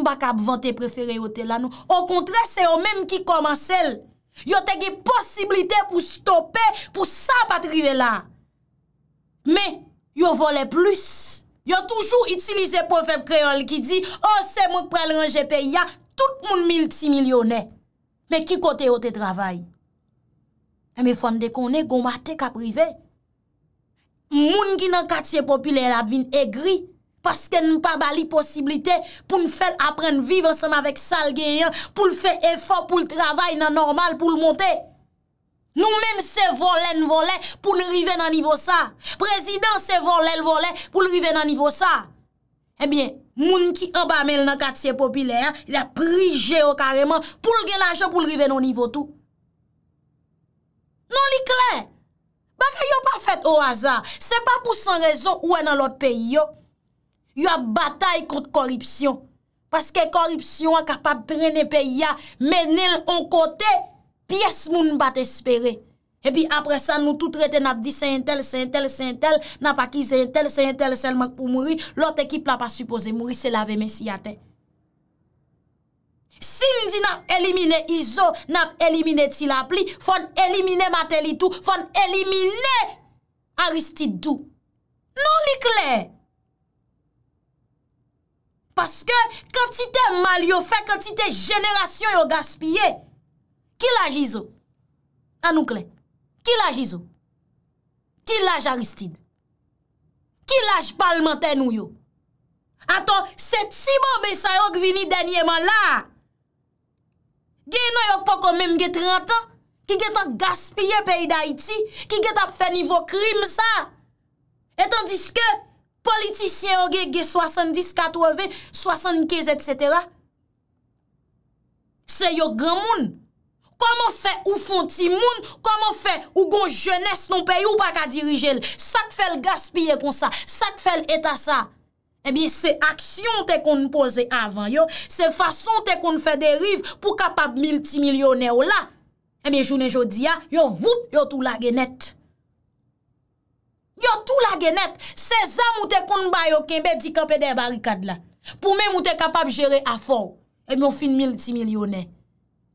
Mbak ap vante preferi ote la nou. O kontre se o mem ki koman sel. Yo tege posibilite pou stoppe pou sa patrive la. Me, yo vole plus. Yo toujou itilize pou feb kreol ki di, o oh, se mouk prel rangé pe ya, tout moun mil ti milyonè. Me, ki kote yo te travay? E me fande konè, goma te ka prive. Moun ki nan katsye popile labvin e gri. Paske nou pa bali posibilite pou nou fel apren vive seman vek sal gen yon, pou nou fe efo, pou nou travay nan normal, pou nou monte. Nou menm se volen volen pou nou rive nan nivo sa. Prezident se volen volen pou nou rive nan nivo sa. Ebyen, moun ki anba mel nan katsye popilyen, la prije yo kareman pou nou gen la jen pou nou rive nan nivo tou. Non li klen. Bak yo pa fet ou azar. Se pa pou san rezon ou enan lot peyi yo. yo ap batay kont koripsyon. Paske koripsyon an kapap drene pe ya, menel an kote, piyes moun bat espere. Epi apre sa nou tout rete nap di se yentel, se yentel, se yentel, nap a ki se yentel, se yentel, selman pou mouri, lot ekip la pa suppose mouri se lave men si ate. Si nin di nap elimine Izo, nap elimine Tzilap li, fon elimine Matelitou, fon elimine Aristidou. Non li kler! Paske kantite mal yo fe, kantite jenerasyon yo gaspye, ki laj Izo? Anoukle, ki laj Izo? Ki laj Aristide? Ki laj palmante nou yo? Aton, se tsi bo be sa yonk vini denye man la, gen yonk pa kon menm ge 30 an, ki ge tan gaspye peyi da iti, ki ge tan fe nivo krim sa, etan diske, politisyen yo ge 70, 80, 75, etc. Se yo gran moun, koman fe ou fon ti moun, koman fe ou gon jenes non pe yo pa ka dirijel, sak fel gaspye kon sa, sak fel eta sa, e bin se aksyon te kon pose avan yo, se fason te kon fè deriv pou kapap mil ti milyonè yo la, e eh bin jounen jodi ya, yo vout yo tou la genet. Yo tou la genet, se zam ou te kounbaye ou kenbe dikope de barikad la. Pou men ou te kapab jere afor, e moun fin mil ti milyonè.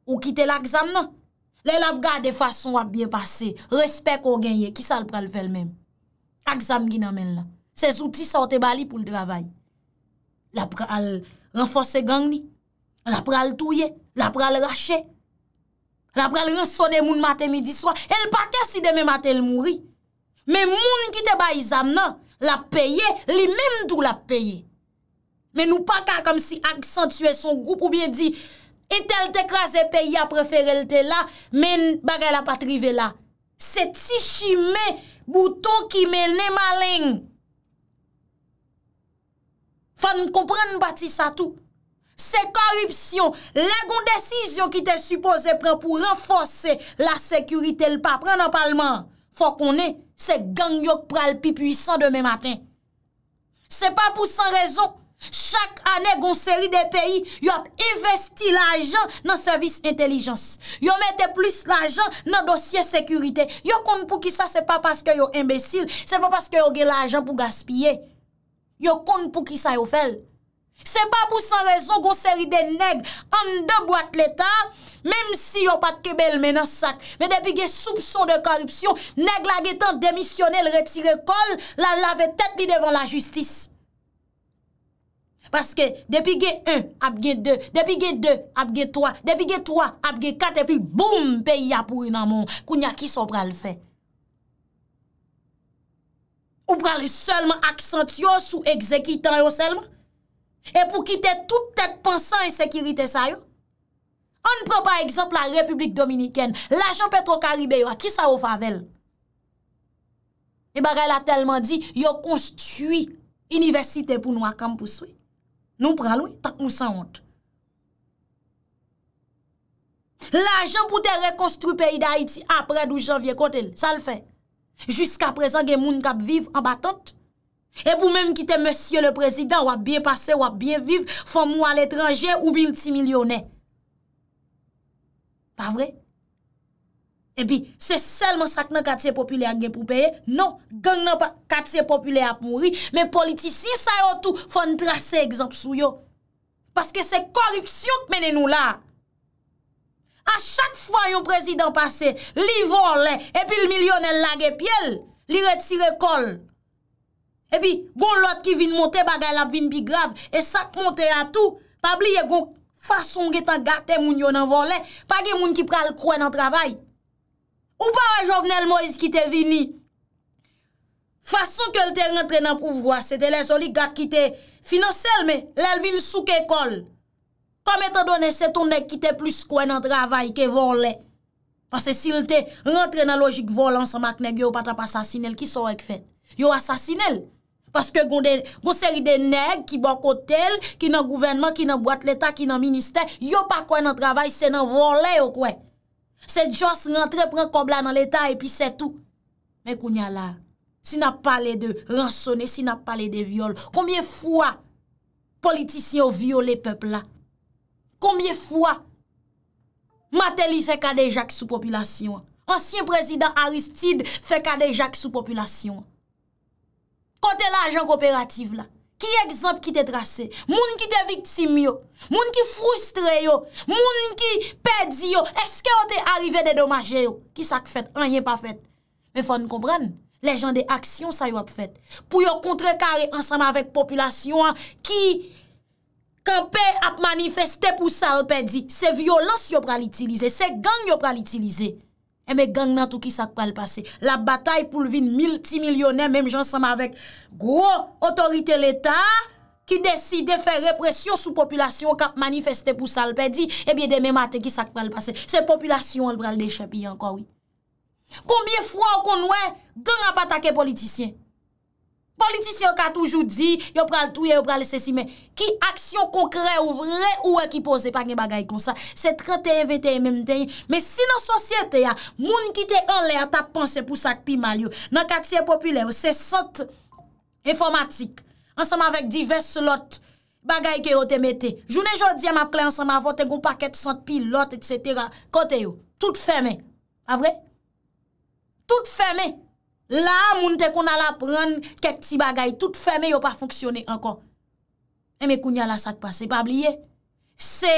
Ou kite l'akzam nan. Le labgar de fason wap biye pase, respek ou genye, ki sa l'pral fel men. Akzam gin amen la. Se zouti sa ote bali pou l'dravay. La pral renfose gang ni. La pral touye. La pral rache. La pral rasonne moun mate midi swa. El pake si deme mate el mouri. Men moun ki te ba izan non? nan, la peye, li menm tou la peye. Men nou pa ka kom si aksentue son goup ou bien di, etel te kraze peye apreferelte la, men bagay la patrive la. Se ti shime bouton ki men ne malen. Fan kompren bati sa tou. Se korupsyon, legon desisyon ki te supose pren pou renfose la sekurite l pa, pren an palman. Fò konè, se gang yòk pral pi pwisan demè matin. Se pa pou san rezon, chak anè gonseri de peyi, yòp investi la jan nan servis intelijans. Yòmete plus la jan nan dosye sekurite. Yò kon pou ki sa se pa paske yò imbesil, se pa paske yò gen la jan pou gaspye. Yò kon pou ki sa yò fel. Se pa pou san rezon kon seri de neg an de boate l'Etat, mem si yo pat kebel menasat, me depi ge soupson de korupsyon, neg la ge tan demisyonel retire kol, la lave tet li devan la justis. Paske depi ge 1 apge 2, depi ge 2 apge 3, depi ge 3 apge 4, epi boum peyi apou yon amon, kounya kis ou pral fe. Ou pral seman aksant yo sou ekzekitan yo selman? E pou kite tout et pensant en sekirite sa yo. On ne pren pa ekzamp la Republik Dominikene. La Jean-Petro Karibè yo eh a kisa ou favel. E bagay la telman di yo konstuit universite pou nou a kampous we. Nou praloui tak nou san honte. La Jean pou te rekonstrupe yi da Haiti apre 12 janvye kontel. Sa l fe. Jiska presen gen moun kap viv en batante. E pou mèm ki te mèsyè le prezidant wap byen pase, wap byen viv, fon mou al etranjè ou bilti milyonè. Non, pa vre? E bi, se sel mè sak nan katye populye a gen pou peye, non, gen nan katye populye ap mouri, mè politisye sa yo tou fon drase egzamp sou yo. Paske se koripsyon tmenen nou la. A chak fwa yon prezidant pase, li volè, epi l milyonè lage pye, li retire kol. E pi, goun lot ki vin monte bagay la vin bi grav, e sak monte atou, pa bli e goun fason ge tan gate moun yon nan volen, pa ge moun ki pral kwen nan travay. Ou pa wè jovenel Moise ki te vini? Fason ke lte rentre nan pouvwa, se te lè soli gate ki te finansel me, lè vin souke kol. Kame te donè se tonè ki te plus kwen nan travay ke volen. Pase si lte rentre nan logik volen, se makne gyo patap asasinel, ki so ek fet? Yo asasinel, Paske goun seri de neg ki bon kotel, ki nan gouvenman, ki nan boite l'Etat, ki nan minister, yo pa kwen nan travay se nan volen yo kwen. Se Djos rentre, pren kobla nan l'Etat, epi se tout. Men kounya la, si nan pale de ransone, si nan pale de viole, koumyen fwa politisyon viole peple la? Koumyen fwa Mateli fe kade jak sou populasyon? Ansyen prezident Aristide fe kade jak sou populasyon? Kote la ajan kooperative la, ki ekzamp ki te trase? Moun ki te viktim yo, moun ki frustre yo, moun ki pedi yo, eske yo te arrive de domaje yo? Ki sak fete, an yon pa fete. Men fon kompran, le jan de aksyon sa yo ap fete. Pou yo kontre kare ansama vek populasyon ki kanpe ap manifeste pou sal pedi, se violans yo pral itilize, se gang yo pral itilize. Eme eh, gang nan tou ki sakwa l'pase. La batay pou l'vin mil ti milyonè, mèm jansama avèk. Gro, otorite l'Etat, ki deside fè represyon sou populasyon kap manifestè pou salpè di, ebyè eh demè matè ki sakwa l'pase. Se populasyon al pral dechè pi yanko wè. Kombye fwa ou kon wè, gang apatake politisyen. Politisyon ka toujou di, yo pral touye, yo pral lese si men. Ki aksyon konkre ou vre ou ekipose pa gen bagay kon sa. Se 31-21 men men tenye. Men si nan sosyete ya, moun ki te anle a ta panse pou sakpi mal yo. Nan kaksiye popyler yo, se sent informatik. Ansama vek divers lot bagay ke yo temete. Jounen jodi ya mapkle ansama a voten kon paket sent pilot et cetera. Kote yo, tout feme. A vre? Tout feme. La moun te kon al apren kek ti bagay, tout feme yo pa fonksyone ankon. E eh, me koun ya la sakpa, se pa bliye. Se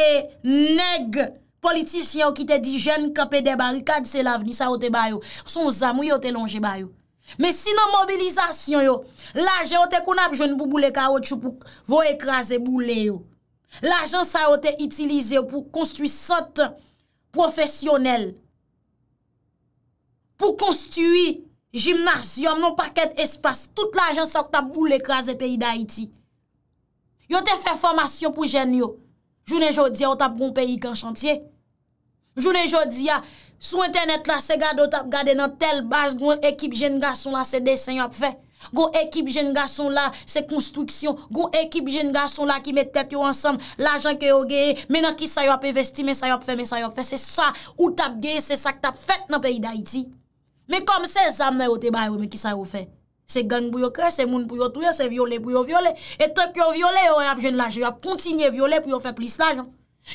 neg politisyen yo ki te di jen kapede barikad, se la vni sa o te bayo. Son zamou yo te longe bayo. Me si nan mobilizasyon yo, la jen yo te kon ap jen bouboule karotchou pou vo ekraze boule yo. La jen sa yo te itilize yo pou konstu sot profesyonel. Pou konstu yi. jimnars, yom, non parket, espas, tout la jen sa ou tap boul ekraze peyi da iti. Yo te fe formasyon pou jen yo. Jounen jodi ya ou tap goun peyi kan chantye. Jounen jodi ya, sou internet la se gade ou tap gade nan tel bas goun ekip jen ga son la se desen yop fe. Goun ekip jen ga son la se konstruksyon. Goun ekip jen ga son la ki met tete yo ansam, la jen ke yo geye, menan ki sa yop investi, men sa yop fe, men sa yop fe. Se sa ou tap geye, se sa k tap fet nan peyi da iti. Me kom se zam nan yo te bay ou men ki sa yo fe. Se gang pou yo kre, se moun pou yo touye, se viole pou yo viole. E tep yo viole yo ap jen laje, yo ap kontinye viole pou yo fe plis laje.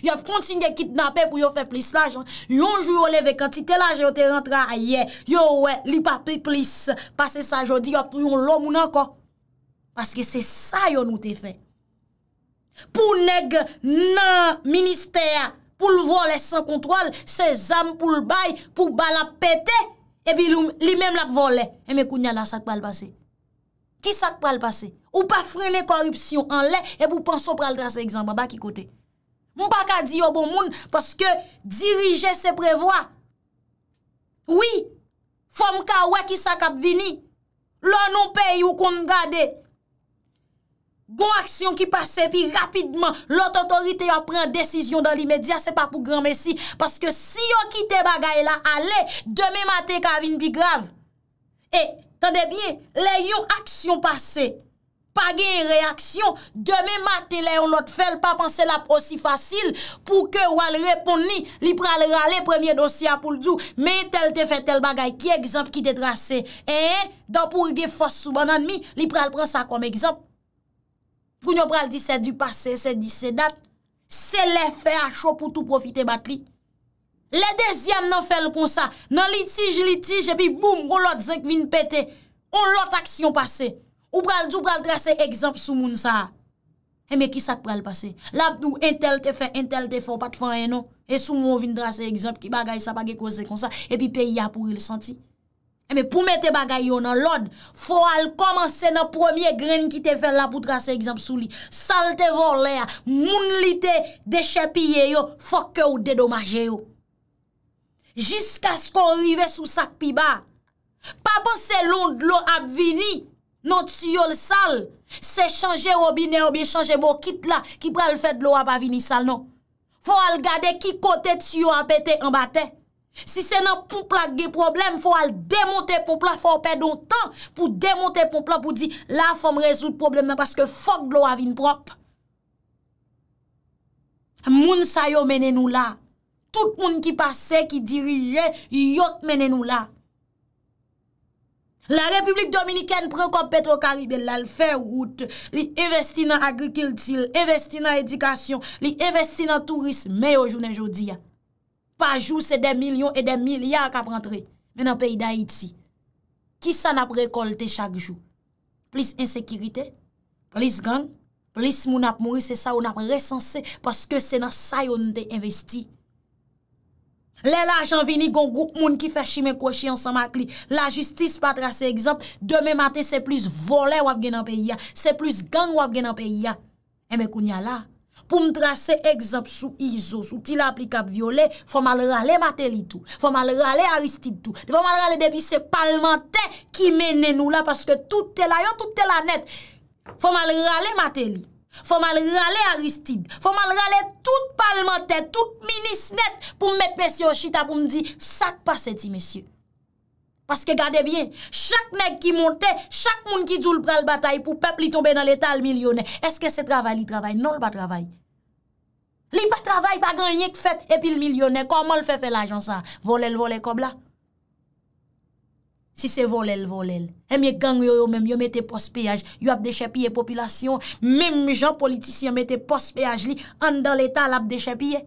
Yo ap kontinye kitnape pou yo fe plis laje. Yo jou yo leve kantite laje yo te rentra a ye. Yo we li pa pi plis. Pase sa jodi yo pou yon lom ou nan kon. Paske se sa yo nou te fe. Pou neg nan minister, pou l vole san kontrol, se zam pou l bay, pou bala pete. epi li menm lak vo le, eme kou nyala sak pal pase. Ki sak pal pase? Ou pa frene korupsyon an le, epi ou panso pral drase egzamba baki kote. Mou pa ka di yo bon moun, paske dirije se prevoa. Oui, fòm ka wè ki sak ap vini, lò non peyi ou kon gade. Gon aksyon ki pase, pi rapidman, lot otorite yo pren desisyon dan li medya, se pa pou gran mesi. Paske si yo kite bagay la, ale, deme mate kavin pi grav. E, tande bie, le yo aksyon pase, pa gen reaksyon, deme mate le yo not fel, pa panse la posi fasil, pou ke wal repon ni, li pral rale premier dosi apoul djou, me tel te fe tel bagay, ki ekzamp ki te trase. E, dan pou ge fos sou banan mi, li pral pren sa kom ekzamp, Foun yo pral di se du pase, se di se dat, se le fe a chou pou tou profite bat li. Le dezyan nan fel kon sa, nan litij, litij, epi boum, kon lot zek vin pete, kon lot aksyon pase. Ou pral di ou pral drase ekzamp sou moun sa. E me ki sa pral pase? Labdou entel te fe, entel te fe, pat fwen eh, non? eno, e sou moun vin drase ekzamp ki bagay sa bagay kose kon sa, epi pe ya pou il santi. Eme pou mè te bagay yo nan lod, fò al komanse nan premier gren ki te fè la pou trase egzamsou li. Sal te vor le a, moun li te deche piye yo, fò ke non, ou dedomaje yo. Jiska skon rive sou sak pi ba, pa pan se lond lo ap vini nan tsyol sal, se chanje obi ne obi chanje bo kit la ki pral fèt lo ap avini sal nan. Fò al gade ki kote tsyo ap ete ambatey. Si se nan pouplak ge problem, fò al demonte pouplak, fò apè don tan pou demonte pouplak pou di la fòm rezout problem men paske fòk blò avin prop. Moun sa yo menen nou la. Tout moun ki pase, ki dirije, yot menen nou la. La Republik Dominikèn prekop Petro Kariben lal fè route li investi nan agri-kiltil, investi nan edikasyon, li investi nan tourisme yo jounen jodi ya. Pa jou se de milyon e de milyar kap rentre. Men an pey da iti. Ki sa nap rekolte chak jou? Plis insekirite? Plis gang? Plis moun ap mou? Se sa ou nap resanse? Paske se nan sa yon te investi. Le la jan vini gongou moun ki fè shime kweche ansan mak li. La justis patra se egzamp. Deme mate se plis vole wap gen an pey ya. Se plis gang wap gen an pey ya. E eh me koun ya la. pou m drase egzop sou ISO, sou tila aplikab viole, fò m al rale mate li tou, fò m al rale Aristide tou, fò m al rale debi se palmante ki mene nou la, paske tout te la yo, tout te la net, fò m al rale mate li, fò m al rale Aristide, fò m al rale tout palmante, tout minis net pou m mette M. Oshita pou m di sak pase ti mesye. Paske gade bien, chak neg ki monte, chak moun ki djoul pral batay pou pepli tombe nan letal milyonè. Eske se travay li travay? Non l pa travay. Li pa travay pa ganyek fèt epi l milyonè. Koman l fè fè l ajan sa? Volel volek ob la? Si se volel volel, emye gang yo yo menm yo mette pospeyaj. Yo ap dechepye populasyon, menm jan politisyon mette pospeyaj li an dan letal ap dechepye.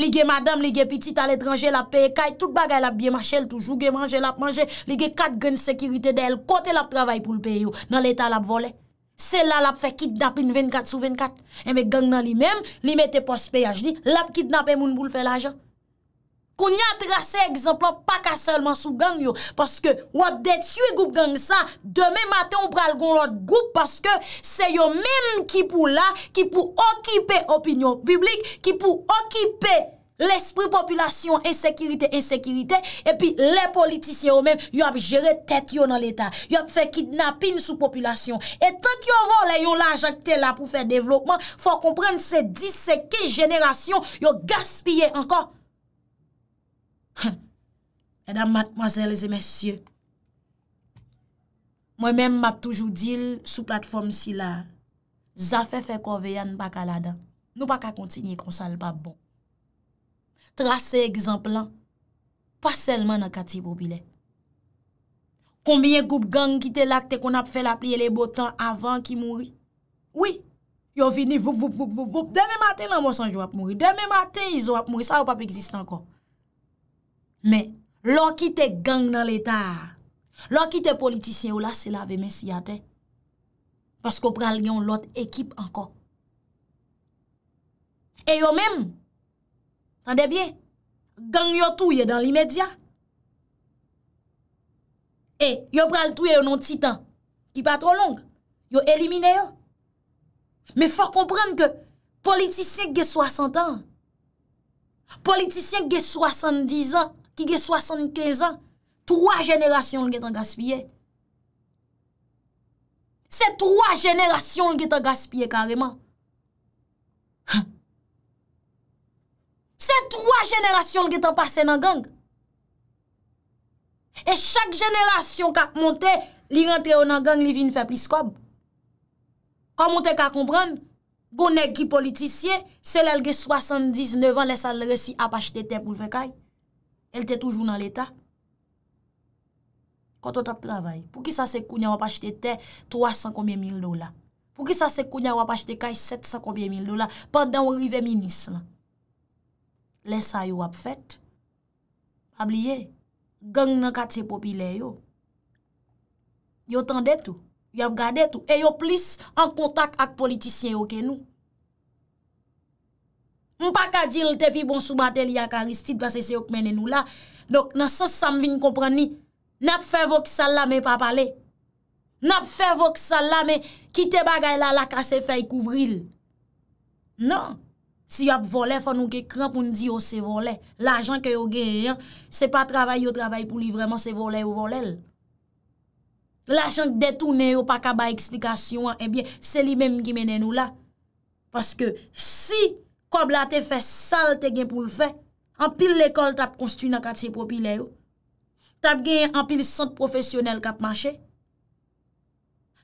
Li ge madame, li ge pitit al etranje, la peye kay, tout bagay la biye machel toujou, ge manje, la pmanje, li ge kat gen sekirite de el, kote la ptravay pou l peye yo, nan leta la pvole. Se la la pfe kidnap in 24 sou 24, eme gang nan li mem, li mette pos peye ajdi, la p kidnap e moun bou l fe la ajan. Koun ya trase egzemplon pa ka selman sou gang yo. Paske wap det yu goup gang sa, demen maten ou pral goun lot goup paske se yo men kipou la, kipou okipe opinyon publik, kipou okipe l'esprit populasyon, esekirite, esekirite, epi le politisyen yo men, yo ap jere tet yo nan l'Etat. Yo ap fe kidnapin sou populasyon. Etan ki yo vo le yo la jakte la pou fe devlopman, fwa komprenne se disekil jenerasyon, yo gaspye anka. Edam matmazèl zè mèsyè. Mwen mèm map toujou dil sou platfòm si la. Zafè fè kovè yan baka la dan. Nou baka kontinye konsal pa bon. Trase ekzemplan. Pas selman nan kati bo bile. Konbien goup gang kitè lak te kon ap fè la plie le botan avan ki mouri. Oui. Yo vini voup voup voup voup voup. Deme matè nan monsan jou ap mouri. Deme matè izou ap mouri. Sa ou pap exist ankon. Mè, lò ki te gang nan l'Etat, lò ki te politisyen ou la se lave men si ate, paskou pral yon lot ekip anko. E yo mèm, tan de bie, gang yon touye dan l'imèdia. E, yo pral touye yon non titan, ki pa tro long, yo elimine yo. Mè fò kompran ke politisyen ge soasantan, politisyen ge soasantan, ki ge 75 an, 3 jenerasyon l ge tan gaspye. Se 3 jenerasyon l ge tan gaspye kareman. Se 3 jenerasyon l ge tan pase nan gang. E chak jenerasyon ka monte, li rentre ou nan gang, li vin fe pli skob. Kwa monte ka kompran, gounen ki politisye, se l ge 79 an, lesan l resi apache te te pou l fekaye. El te toujou nan l'Etat. Kontotak travay. Pou ki sa se kounya wap achete te, 300 komye mil dola. Pou ki sa se kounya wap achete kay, 700 komye mil dola. Pendan wou rive minis la. Lensa yo wap fet. Abliye. Gang nan kate popile yo. Yo tende tou. Yo ap gade tou. E yo plis an kontak ak politisyen yo ke nou. Mpa ka di l tepi bon soubate li akaristit, pase se yo k menenou la. Dok nan sos sam vin kompren ni, nap fe vok sal la men pa pale. Nap fe vok sal la men, kite bagay la la kase fe kouvril. Nan, si yo ap vole, fwa nou ke kran pou nou di yo se vole. L'ajan ke yo gen yon, se pa travay yo travay pou li vreman se vole ou volel. L'ajan de tou ne yo paka ba eksplikasyon, ebyen, eh se li menenou la. Paske si... Kob la te fè sal te gen pou l fè, anpil l ekol tap konsti nan kat se propi le yo, tap gen anpil sant profesyonel kap manche.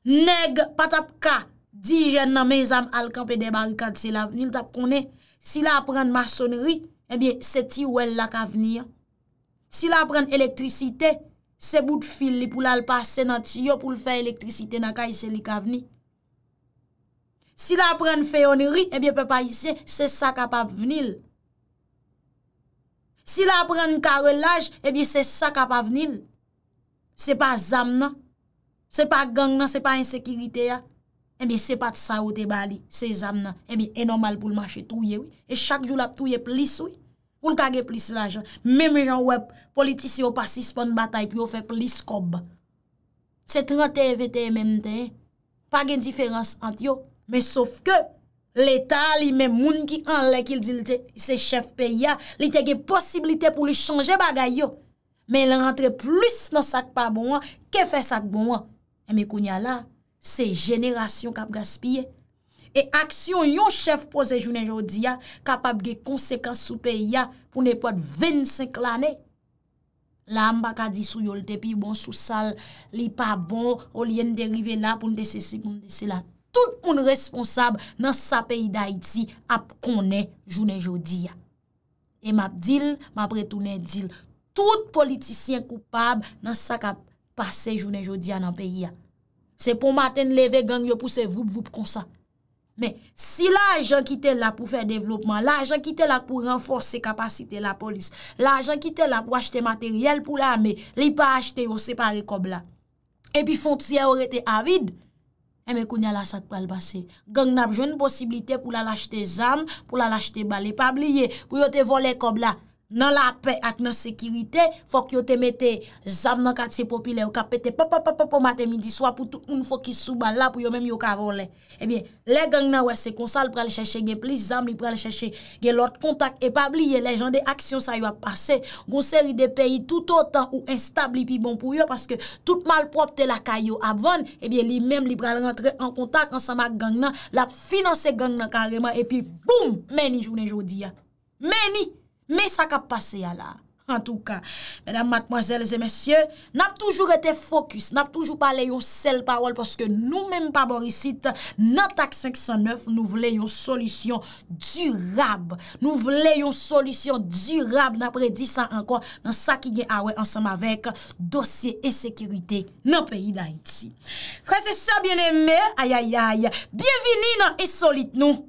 Neg patap ka dijen nan mezam al kamp e demari kat se la veni, tap konen si la apren masonri, se ti ou el la ka veni. Si la apren elektrisite, se bout fil li pou l alpase nan ti yo pou l fè elektrisite nan kay se li ka veni. Si la pren fè yon ri, ebyè pè pa yise, se sa ka pa venil. Si la pren kare laj, ebyè se sa ka pa venil. Se pa zam nan, se pa gang nan, se pa insekiritè ya, ebyè eh se pa tsa ou te bali, se zam nan, ebyè eh enomal pou l'mache touye wè. E chak jou la pou touye plis wè, pou l'kage plis lajan. Mèm rejan wè, politisi yo pasis pon batay, pi yo fè plis kob. Se trote evete menmte, pa gen diferans antyo, Men sof ke, l'Etat li men moun ki anle ki il di li te se chef pe ya, ah, li te ge posibilite pou li chanje bagay yo. Men il rentre plus nan sak pa bon an, ah, ke fe sak bon an. Ah. E me kounya la, se jeneration kap gaspye. E aksyon yon chef pose jounen jodi ya, kapap ge konsekans sou pe ya pou ne poat 25 lane. La mba ka di sou yol te pi bon sou sal, li pa bon, ou li yon derive la pou n de se si pou n de se la. tout moun responsab nan sa peyi d'Haiti ap konen jounen jodi ya. E map dil, map retounen dil, tout politisyen koupab nan sa ka pase jounen jodi ya nan peyi ya. Se pou maten leve gang yo puse vup vup konsa. Men, si la ajan ki tel la pou fèr devlopman, la ajan ki tel la pou renforse kapasite la polis, la ajan ki tel la pou achte materyel pou la, men, li pa achte yo separe kob la. E pi fontia ou rete avid, Eme eh kou nya la sak pa albase. Gang nap jwen posibilite pou la lache te zam, pou la lache te bale, pa bliye pou yo te vole kob la. Nan la pe ak nan sekirite, fok yo te mete zam nan kat se popile ou kapete popopopo maten midi swa pou tout un fok ki souba la pou yo menm yo kavon le. Ebyen, le gang nan wese konsal pral cheshe gen plis, zam li pral cheshe gen lot kontak epabliye, le jan de aksyon sa yo ap pase, gonseri de peyi tout otan ou instabli pi bon pou yo, paske tout malprop te la kayo apvan, ebyen li menm li pral rentre an kontak ansama gang nan, la finanse gang nan kareman, epi boom, meni jounen jodi ya. Meni! Me sa ka pase ya la. En tou ka, mèdam matmoazèl zè mèsyè, nap toujou rete fokus, nap toujou pale yo sel pawol poske nou mèm pa borisit, nan tak 509 nou vle yo solisyon durab. Nou vle yo solisyon durab napre 10 an anko nan sa ki gen awe ansam avek dosye e sekirite nan peyi danyt si. Frè se sa biene mè, aya ya ya ya, bienvini nan e solit nou.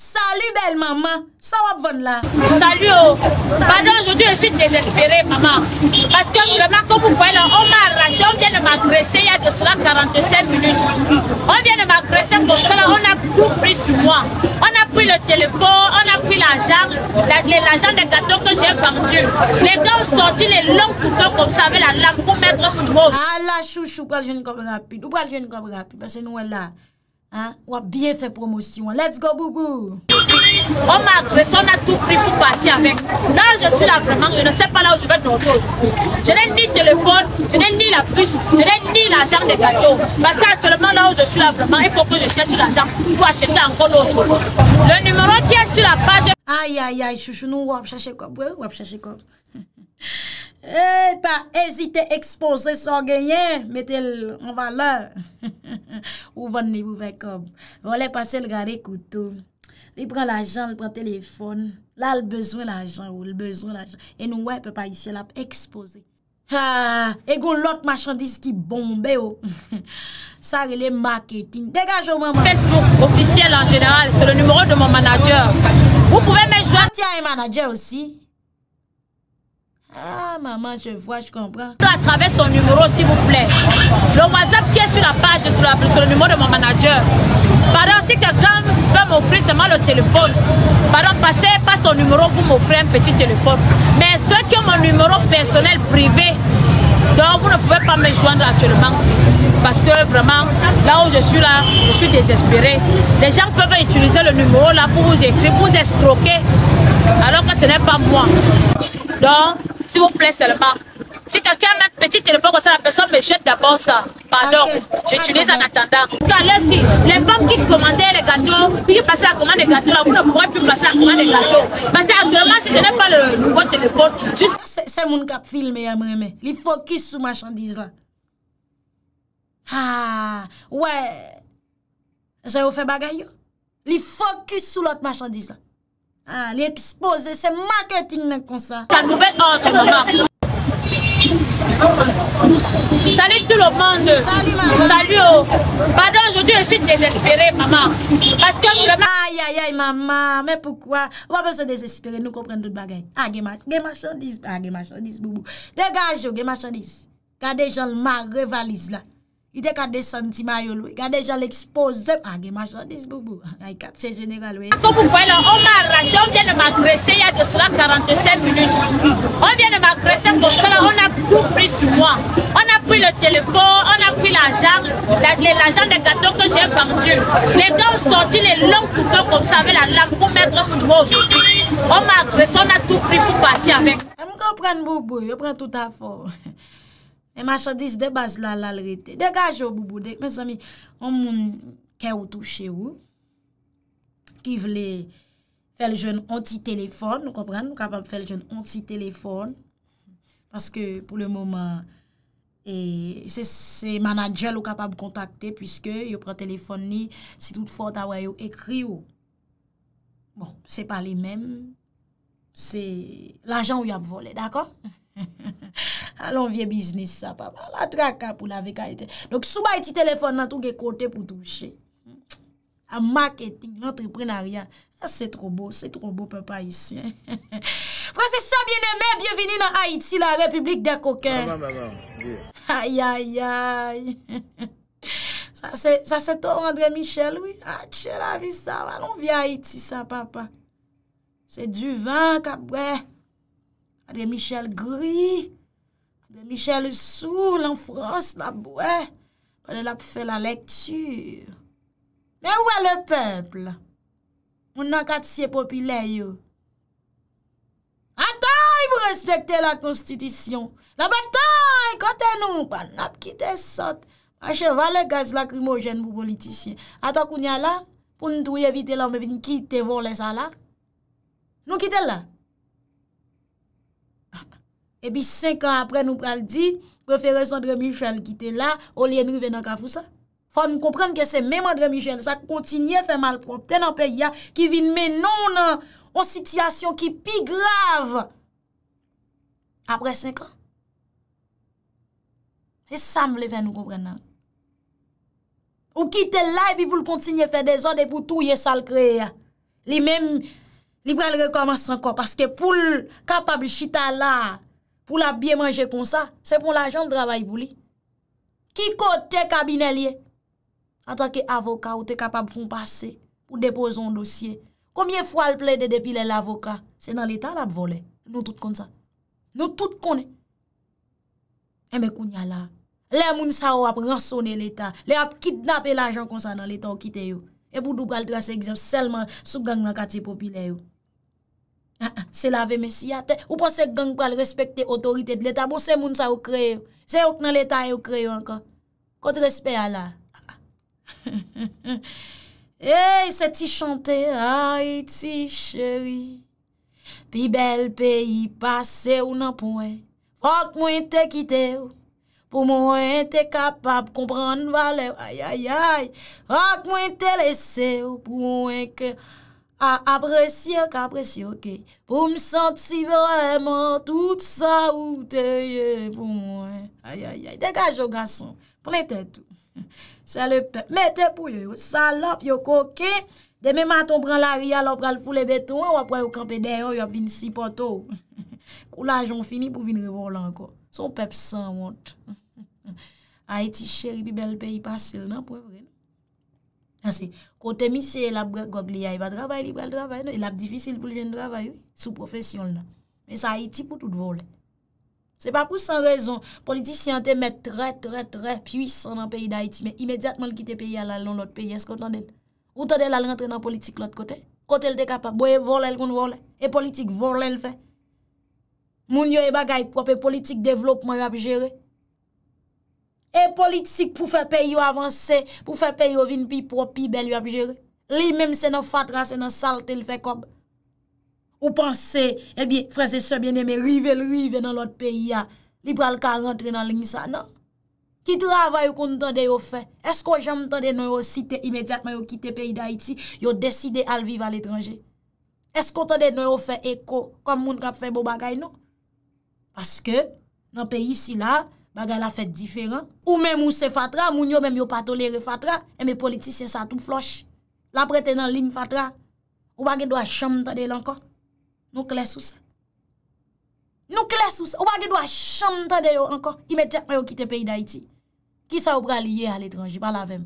Salut belle maman, ça va bon là. Salut oh. Pardon, aujourd'hui je suis désespérée maman. Parce que vraiment comme vous voyez là, on m'a arraché, on vient de m'agresser il y a de cela 45 minutes. On vient de m'agresser comme ça on a tout pris sur moi. On a pris le téléphone, on a pris la l'argent, l'argent des gâteaux que j'ai vendu. Les gars ont sorti les longs couteaux comme ça avec la lame pour mettre sur moi. Ah la chouchou, pour le jeune comme rapide, pour le jeune comme rapide, parce que nous là. Hein? On a bien fait promotion. Let's go, boubou! On m'a agressé, on a tout pris pour partir avec. Là, je suis là vraiment, je ne sais pas là où je vais montrer aujourd'hui. Je n'ai ni téléphone, je n'ai ni la puce, je n'ai ni l'argent des gâteaux. Parce qu'actuellement, là où je suis là vraiment, il faut que je cherche l'argent pour acheter encore d'autres. Le numéro qui est sur la page. Aïe, aïe, aïe, chouchou, nous, on va chercher quoi? Oui, on chercher quoi? Epa, eh, ezite ekspose son genyen, metel an valer. Ou van nevou vek kom. Van le pase l gare koutou. Li pran l ajan, li pran telefon. La l bezwen l ajan, ou l bezwen l ajan. E nou wè pe pa isye la ekspose. Ha, e goun lot machandise ki bombe yo. Sa re le marketing. Degaje ou man man. Facebook ofisyele an genyal, se le numere de mon manager. Ou pouve menjouan. Ti a yon manager osi. Ah, maman, je vois, je comprends. À travers son numéro, s'il vous plaît. Le WhatsApp qui est sur la page, sur, le numéro de mon manager. Pardon, si quelqu'un peut m'offrir seulement le téléphone, pardon, passez pas son numéro pour m'offrir un petit téléphone. Mais ceux qui ont mon numéro personnel privé, donc vous ne pouvez pas me joindre actuellement ici. Parce que vraiment, là où je suis là, je suis désespéré Les gens peuvent utiliser le numéro là pour vous écrire, pour vous escroquer, alors que ce n'est pas moi. Donc, s'il vous plaît seulement. Si quelqu'un met un petit téléphone comme ça, la personne me jette d'abord ça. Pardon, okay. j'utilise en attendant. Parce là, si les femmes qui commandaient les gâteaux, puis passaient à commander les gâteaux, là, vous ne pourrez plus passer à commander les gâteaux. Parce que actuellement, si je n'ai pas le nouveau téléphone, juste. C'est mon cap filmé, hein, Amrémé. Il faut qu'il sous marchandise là. Ah, ouais. J'ai offert bagaille. Il focus sur l'autre marchandise là. Ah, l'exposé, c'est marketing comme ça. calme nouvelle maman. Salut tout le monde. Salut, maman. Salut. Oh. Pardon, aujourd'hui, je suis désespérée, maman. Parce que vraiment... Aïe, aïe, aïe, maman. Mais pourquoi? On va pas se désespérer, nous comprenons le bagaille. Ah, gen marchandise. Ah, gen marchandise, boubou. Dégage, des oh, marchandise. Gardez Jean-Marc, là. I te kade sentima yo lou, i kade jan l'exposèp. Ah, a gen ma chan dis Boubou, a y kat se jenè galou. A kon pou fwè lò, on m'a rachè, on vyen de m'agresè, y a de sò la 45 min. On vyen de m'agresè pou sò la, on a pou pri si mwa. On a pri le telefon, on a pri l'ajan, l'ajan de gato ke jè kandjè. Lè gè ou sò ti lè lèm kouton pou sò la lèm pou mètre si mwa. On m'agresè, on a tout pri pou pati avèk. Mwen kon pran Boubou, yo pran tout a fò. E machadis de baz la lal rete. Degaje ou boubou dek. Men sami, ou moun kè ou tou che ou, ki vle fèl joun anti-telefon, nou kompran, nou kapab fèl joun anti-telefon. Paske pou le mouman, se manajel ou kapab kontakte, pwiske yo pran telefon ni, si tout fòt awa yo ekri ou. Bon, se pa li men, se la jan ou yap vole, d'akon? Alon vie biznis sa papa, la traka pou la vekaiten. Donk souba iti telefon nan touge kote pou touche. A hmm? marketing, l'entreprene ariyan, ah, se trobo, se trobo papa isi. Franses sa bieneme, bienveni nan Haiti, la republik de koken. Aya ya ya, sa se to andre michel ouy, atche ah, la vi sa, alon vie Haiti sa papa. Se du vank apwey. A de Michel Gris, a de Michel Soule en France, la bouè, pa de la pou fè la lèktur. Mè ouè le pèble? Moun nan kat siè popile yo. Atay pou respekte la konstitisyon. La batay, kote nou, pa nap ki te sot. A chevalè gaz lakrimo jèn pou politisyen. Atakoun ya la, pou nou dwi evite la, mè bin ki te volè sa la. Nou ki te la, Epi 5 an apre nou pral di, prefere son André Michel gite non, non, la, ou liye nou ven nan kafou sa. Fwa nou komprende ke se menman André Michel sa, kontinye fe malprop, ten an pe ya, ki vin mennon an, an sityasyon ki pi grav. Apre 5 an, e samble ven nou komprende nan. Ou kite la, epi pou l kontinye fe de zon, epi pou tou ye sal kre ya. Li men, li pral rekomans anko, paske pou l kapabli chita la, pou la biye manje kon sa, se pou l'ajan drabay pou li. Ki kote kabinelye, atake avoka ou te kapab foun pase, pou depozon dosye. Komye fwa l'ple de depile l'avoka, se nan l'Etat l'ap vole. Nou tout kon sa. Nou tout kon e. E me koun ya la, eh, le moun sa ou ap ransone l'Etat, le ap kidnap l'ajan kon sa nan l'Etat ou kite yo. E pou double drase egzem, selman sou gangman kati popile yo. Ah, ah, se lave mesi ate, ou pa se genk wale respekte otorite de leta, bo se moun sa ou kreyo, se ouk nan leta e ou kreyo anka. Kote respe ala. E se ti chante, ay ti cheri, pi bel peyi pase ou nan pouen, ak mwen te kite ou, pou mwen te kapap kompran valen, ay ay ay, ak mwen te lese ou pou mwen kre, A apresye, ka apresye, ok. Po msansi vreman, tout sa ou teye pou mwen. Ayayay, degaj yo gason, prete tout. Se le pep, mete pou yo, salop, yo koke, deme maton pran la ria, lop pral foule beton, wap pre yo kampe deyon, yop vin si poto. Kou lajon fini pou vin revola anko. Son pep san wot. A eti cheri bi bel peyi pasil, nan po e vreman. Kote mi se el ap grek gok liya, el va dravay librel dravay nou, el ap difisil pou li jen dravay sou profesyon nan. Men sa Haiti pou tout vore. Se pa pou san rezon, politisyante men tre tre tre pwis an an peyi da Haiti, men imediatman l kite peyi al alon l ot peyi eskot an den. Ota den al rentre nan politik l ot kote, kote el dekapa, boye vore el koun vore, e politik vore el fe. Moun yo e bagay propi politik devlopman ap jere. e politik pou fe peyi yo avanse, pou fe peyi yo vin pi pro, pi bel yo ap jere. Li menm se nan fatra, se nan salte, li fe kob. Ou panse, ebi, freze se bieneme, rive l rive nan lot peyi ya, li pral ka rentre nan ling sa nan. Kit rava yo koun tande yo fe, esko jam tande nou yo site imediatman yo kite peyi da iti, yo deside al vive al etranje. Esko tande nou yo fe eko, kom moun kap fe bo bagay nou. Paske, nan peyi si la, Bagay la fèt diferent. Ou mè mousse fatra, moun yo mèm yo patolere fatra, e mè politisye sa tout floche. La pretenant lign fatra, ou bagay do a chanm ta deyo ankon, nou kles ou se. Nou kles ou se, ou bagay do a chanm ta deyo ankon, ime tèk mè yo kite peyi da iti. Ki sa ou pralye al etranji, balavem.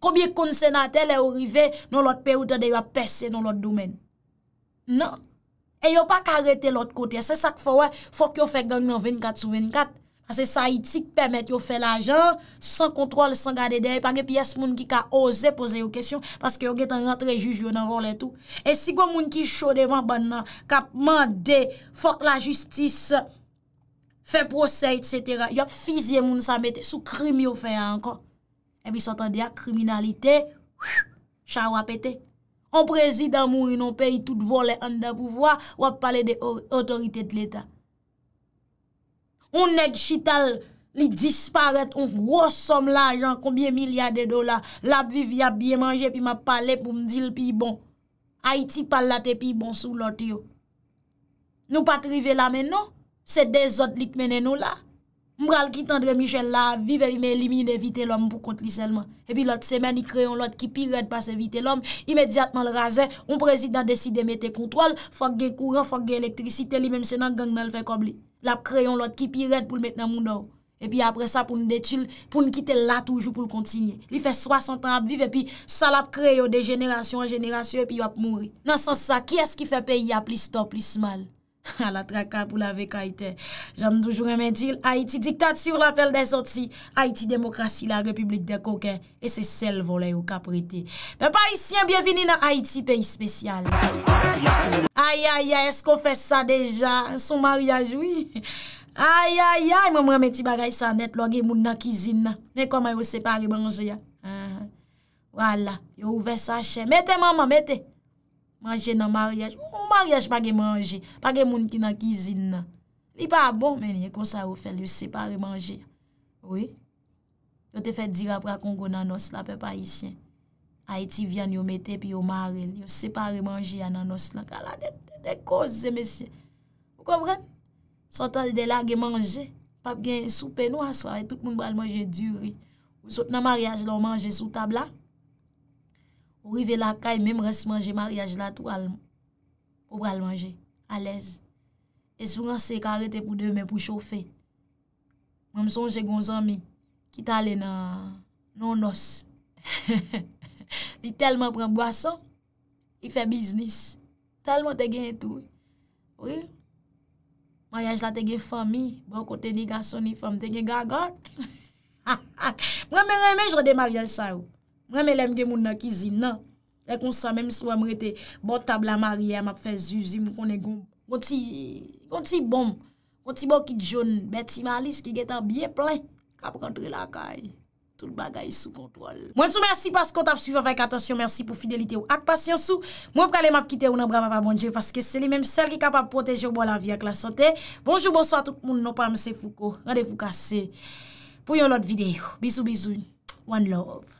Kobye konsenate le ou rive, nou lot peyo ta deyo a pesse nou lot domen. Non. E yo pa karete lot kote, se sak fò wè, fò ki yo fè gang nou ven kat sou ven kat, Ase sa itik pemet yo fe la jan, san kontrol, san gade den, pange pi es moun ki ka oze pose yo kesyon, paske yo getan rentre juj yo nan rol etou. E si gwa moun ki chode man ban nan, kapman de, fok la justis, fe prosey, et cetera, yo fizye moun sa mette, sou krim yo fe anko. E mi sotan de ya kriminalite, chan wapete. On prezid an moun, yon peyi tout volen an da pouvoi, wap pale de otorite de letan. Un neg chital li disparet, un gros som la ajan, kombye milyade do la. La bi vi ap biye manje, pi ma pale pou mdil pi bon. Haiti pale late pi bon sou lot yo. Nou patrive la men nou, se dezot lik menen nou la. Mbral ki tendre Michel la, vive vi me elimine vite l'om pou kontli selman. E pi lot semeni kreyon lot ki pi red pase vite l'om, imediatman l raze. Un prezident deside mette kontrol, fok gen kouran, fok gen elektrisite li menm senan gangmel fe kobli. La ap kreyon lot ki pi red pou l met nan moun do. E pi apre sa pou n de tchil, pou n kite la toujou pou l kontinye. Li fe 60 an ap vive, e pi sa la ap kreyon de jenerasyon an jenerasyon e pi yo ap mouri. Nan sens sa, ki es ki fe peyi a plis top plis mal? A la traka pou la vekaitè. J'am doujou remè di l'Haiti diktat sur l'apel desoti. Haiti demokrasi la republik de kokè. E se sel volè yo kapritè. Mè pa isi yon biyevini nan Haiti peyi spesyal. Ay ay ay, esko fè sa deja? Son maryaj wè? Ay ay ay, mè mè mè ti bagay sanet loge moun nan kizin nan. Mè komè yo separe manje ya? Wala, yo ouve sa chè. Mè te maman, mè te. Mange nan maryaj. Wou! Oh, Maryaj pa ge manje, pa ge moun ki nan kizine nan. Li pa bon meni, ekonsa ou fel, yo se pa remanje. Oui? Yo te fet dire apra kongo nan nos la pe pa isyen. A iti vyan yo mette pi yo mare, yo se pa remanje a nan nos la. Kalade, dekose mesyen. Ou komren? Sot al de la ge manje. Pap gen soupe nou aswa, e tout moun bal manje dure. Ou sot nan maryaj la, ou manje sou tabla. Ou rive la kay, mèm res manje maryaj la tou alman. Ou pral manje, alez. E souran se karete pou demen pou chofe. Mwen mson jè gon zami, ki talen nan nonos. Di telman pran boason, i fe biznis. Telman te gen tou. Ou? Mayaj la te gen fami, brokote ni gason ni fami te gen gagot. Mwen mwen reme jode mar yal sa ou. Mwen mwen lem gen moun nan kizina. Lè kon sa, mèm sou a mwete bot tab la marye, a map fè zuzi mwen konè goun. Kon ti, kon ti bom, kon ti bo ki joun, beti malis ki getan biye plè, kap rentre la kaj, tout bagay sou kontwal. Mwen sou mwensi paskot ap suivan vek, atensyon mwensi pou fidelite ou ak pasyansou. Mwen pou kalè map kite ou nan brava pa bonje, paske se li mèm sel ki kap ap proteje ou bo la vi ak la sante. Bonjou, bonsoi a tout moun, non pa mse fouko, rande foukase. Pou yon lot videyo. Bizou, bizou. One love.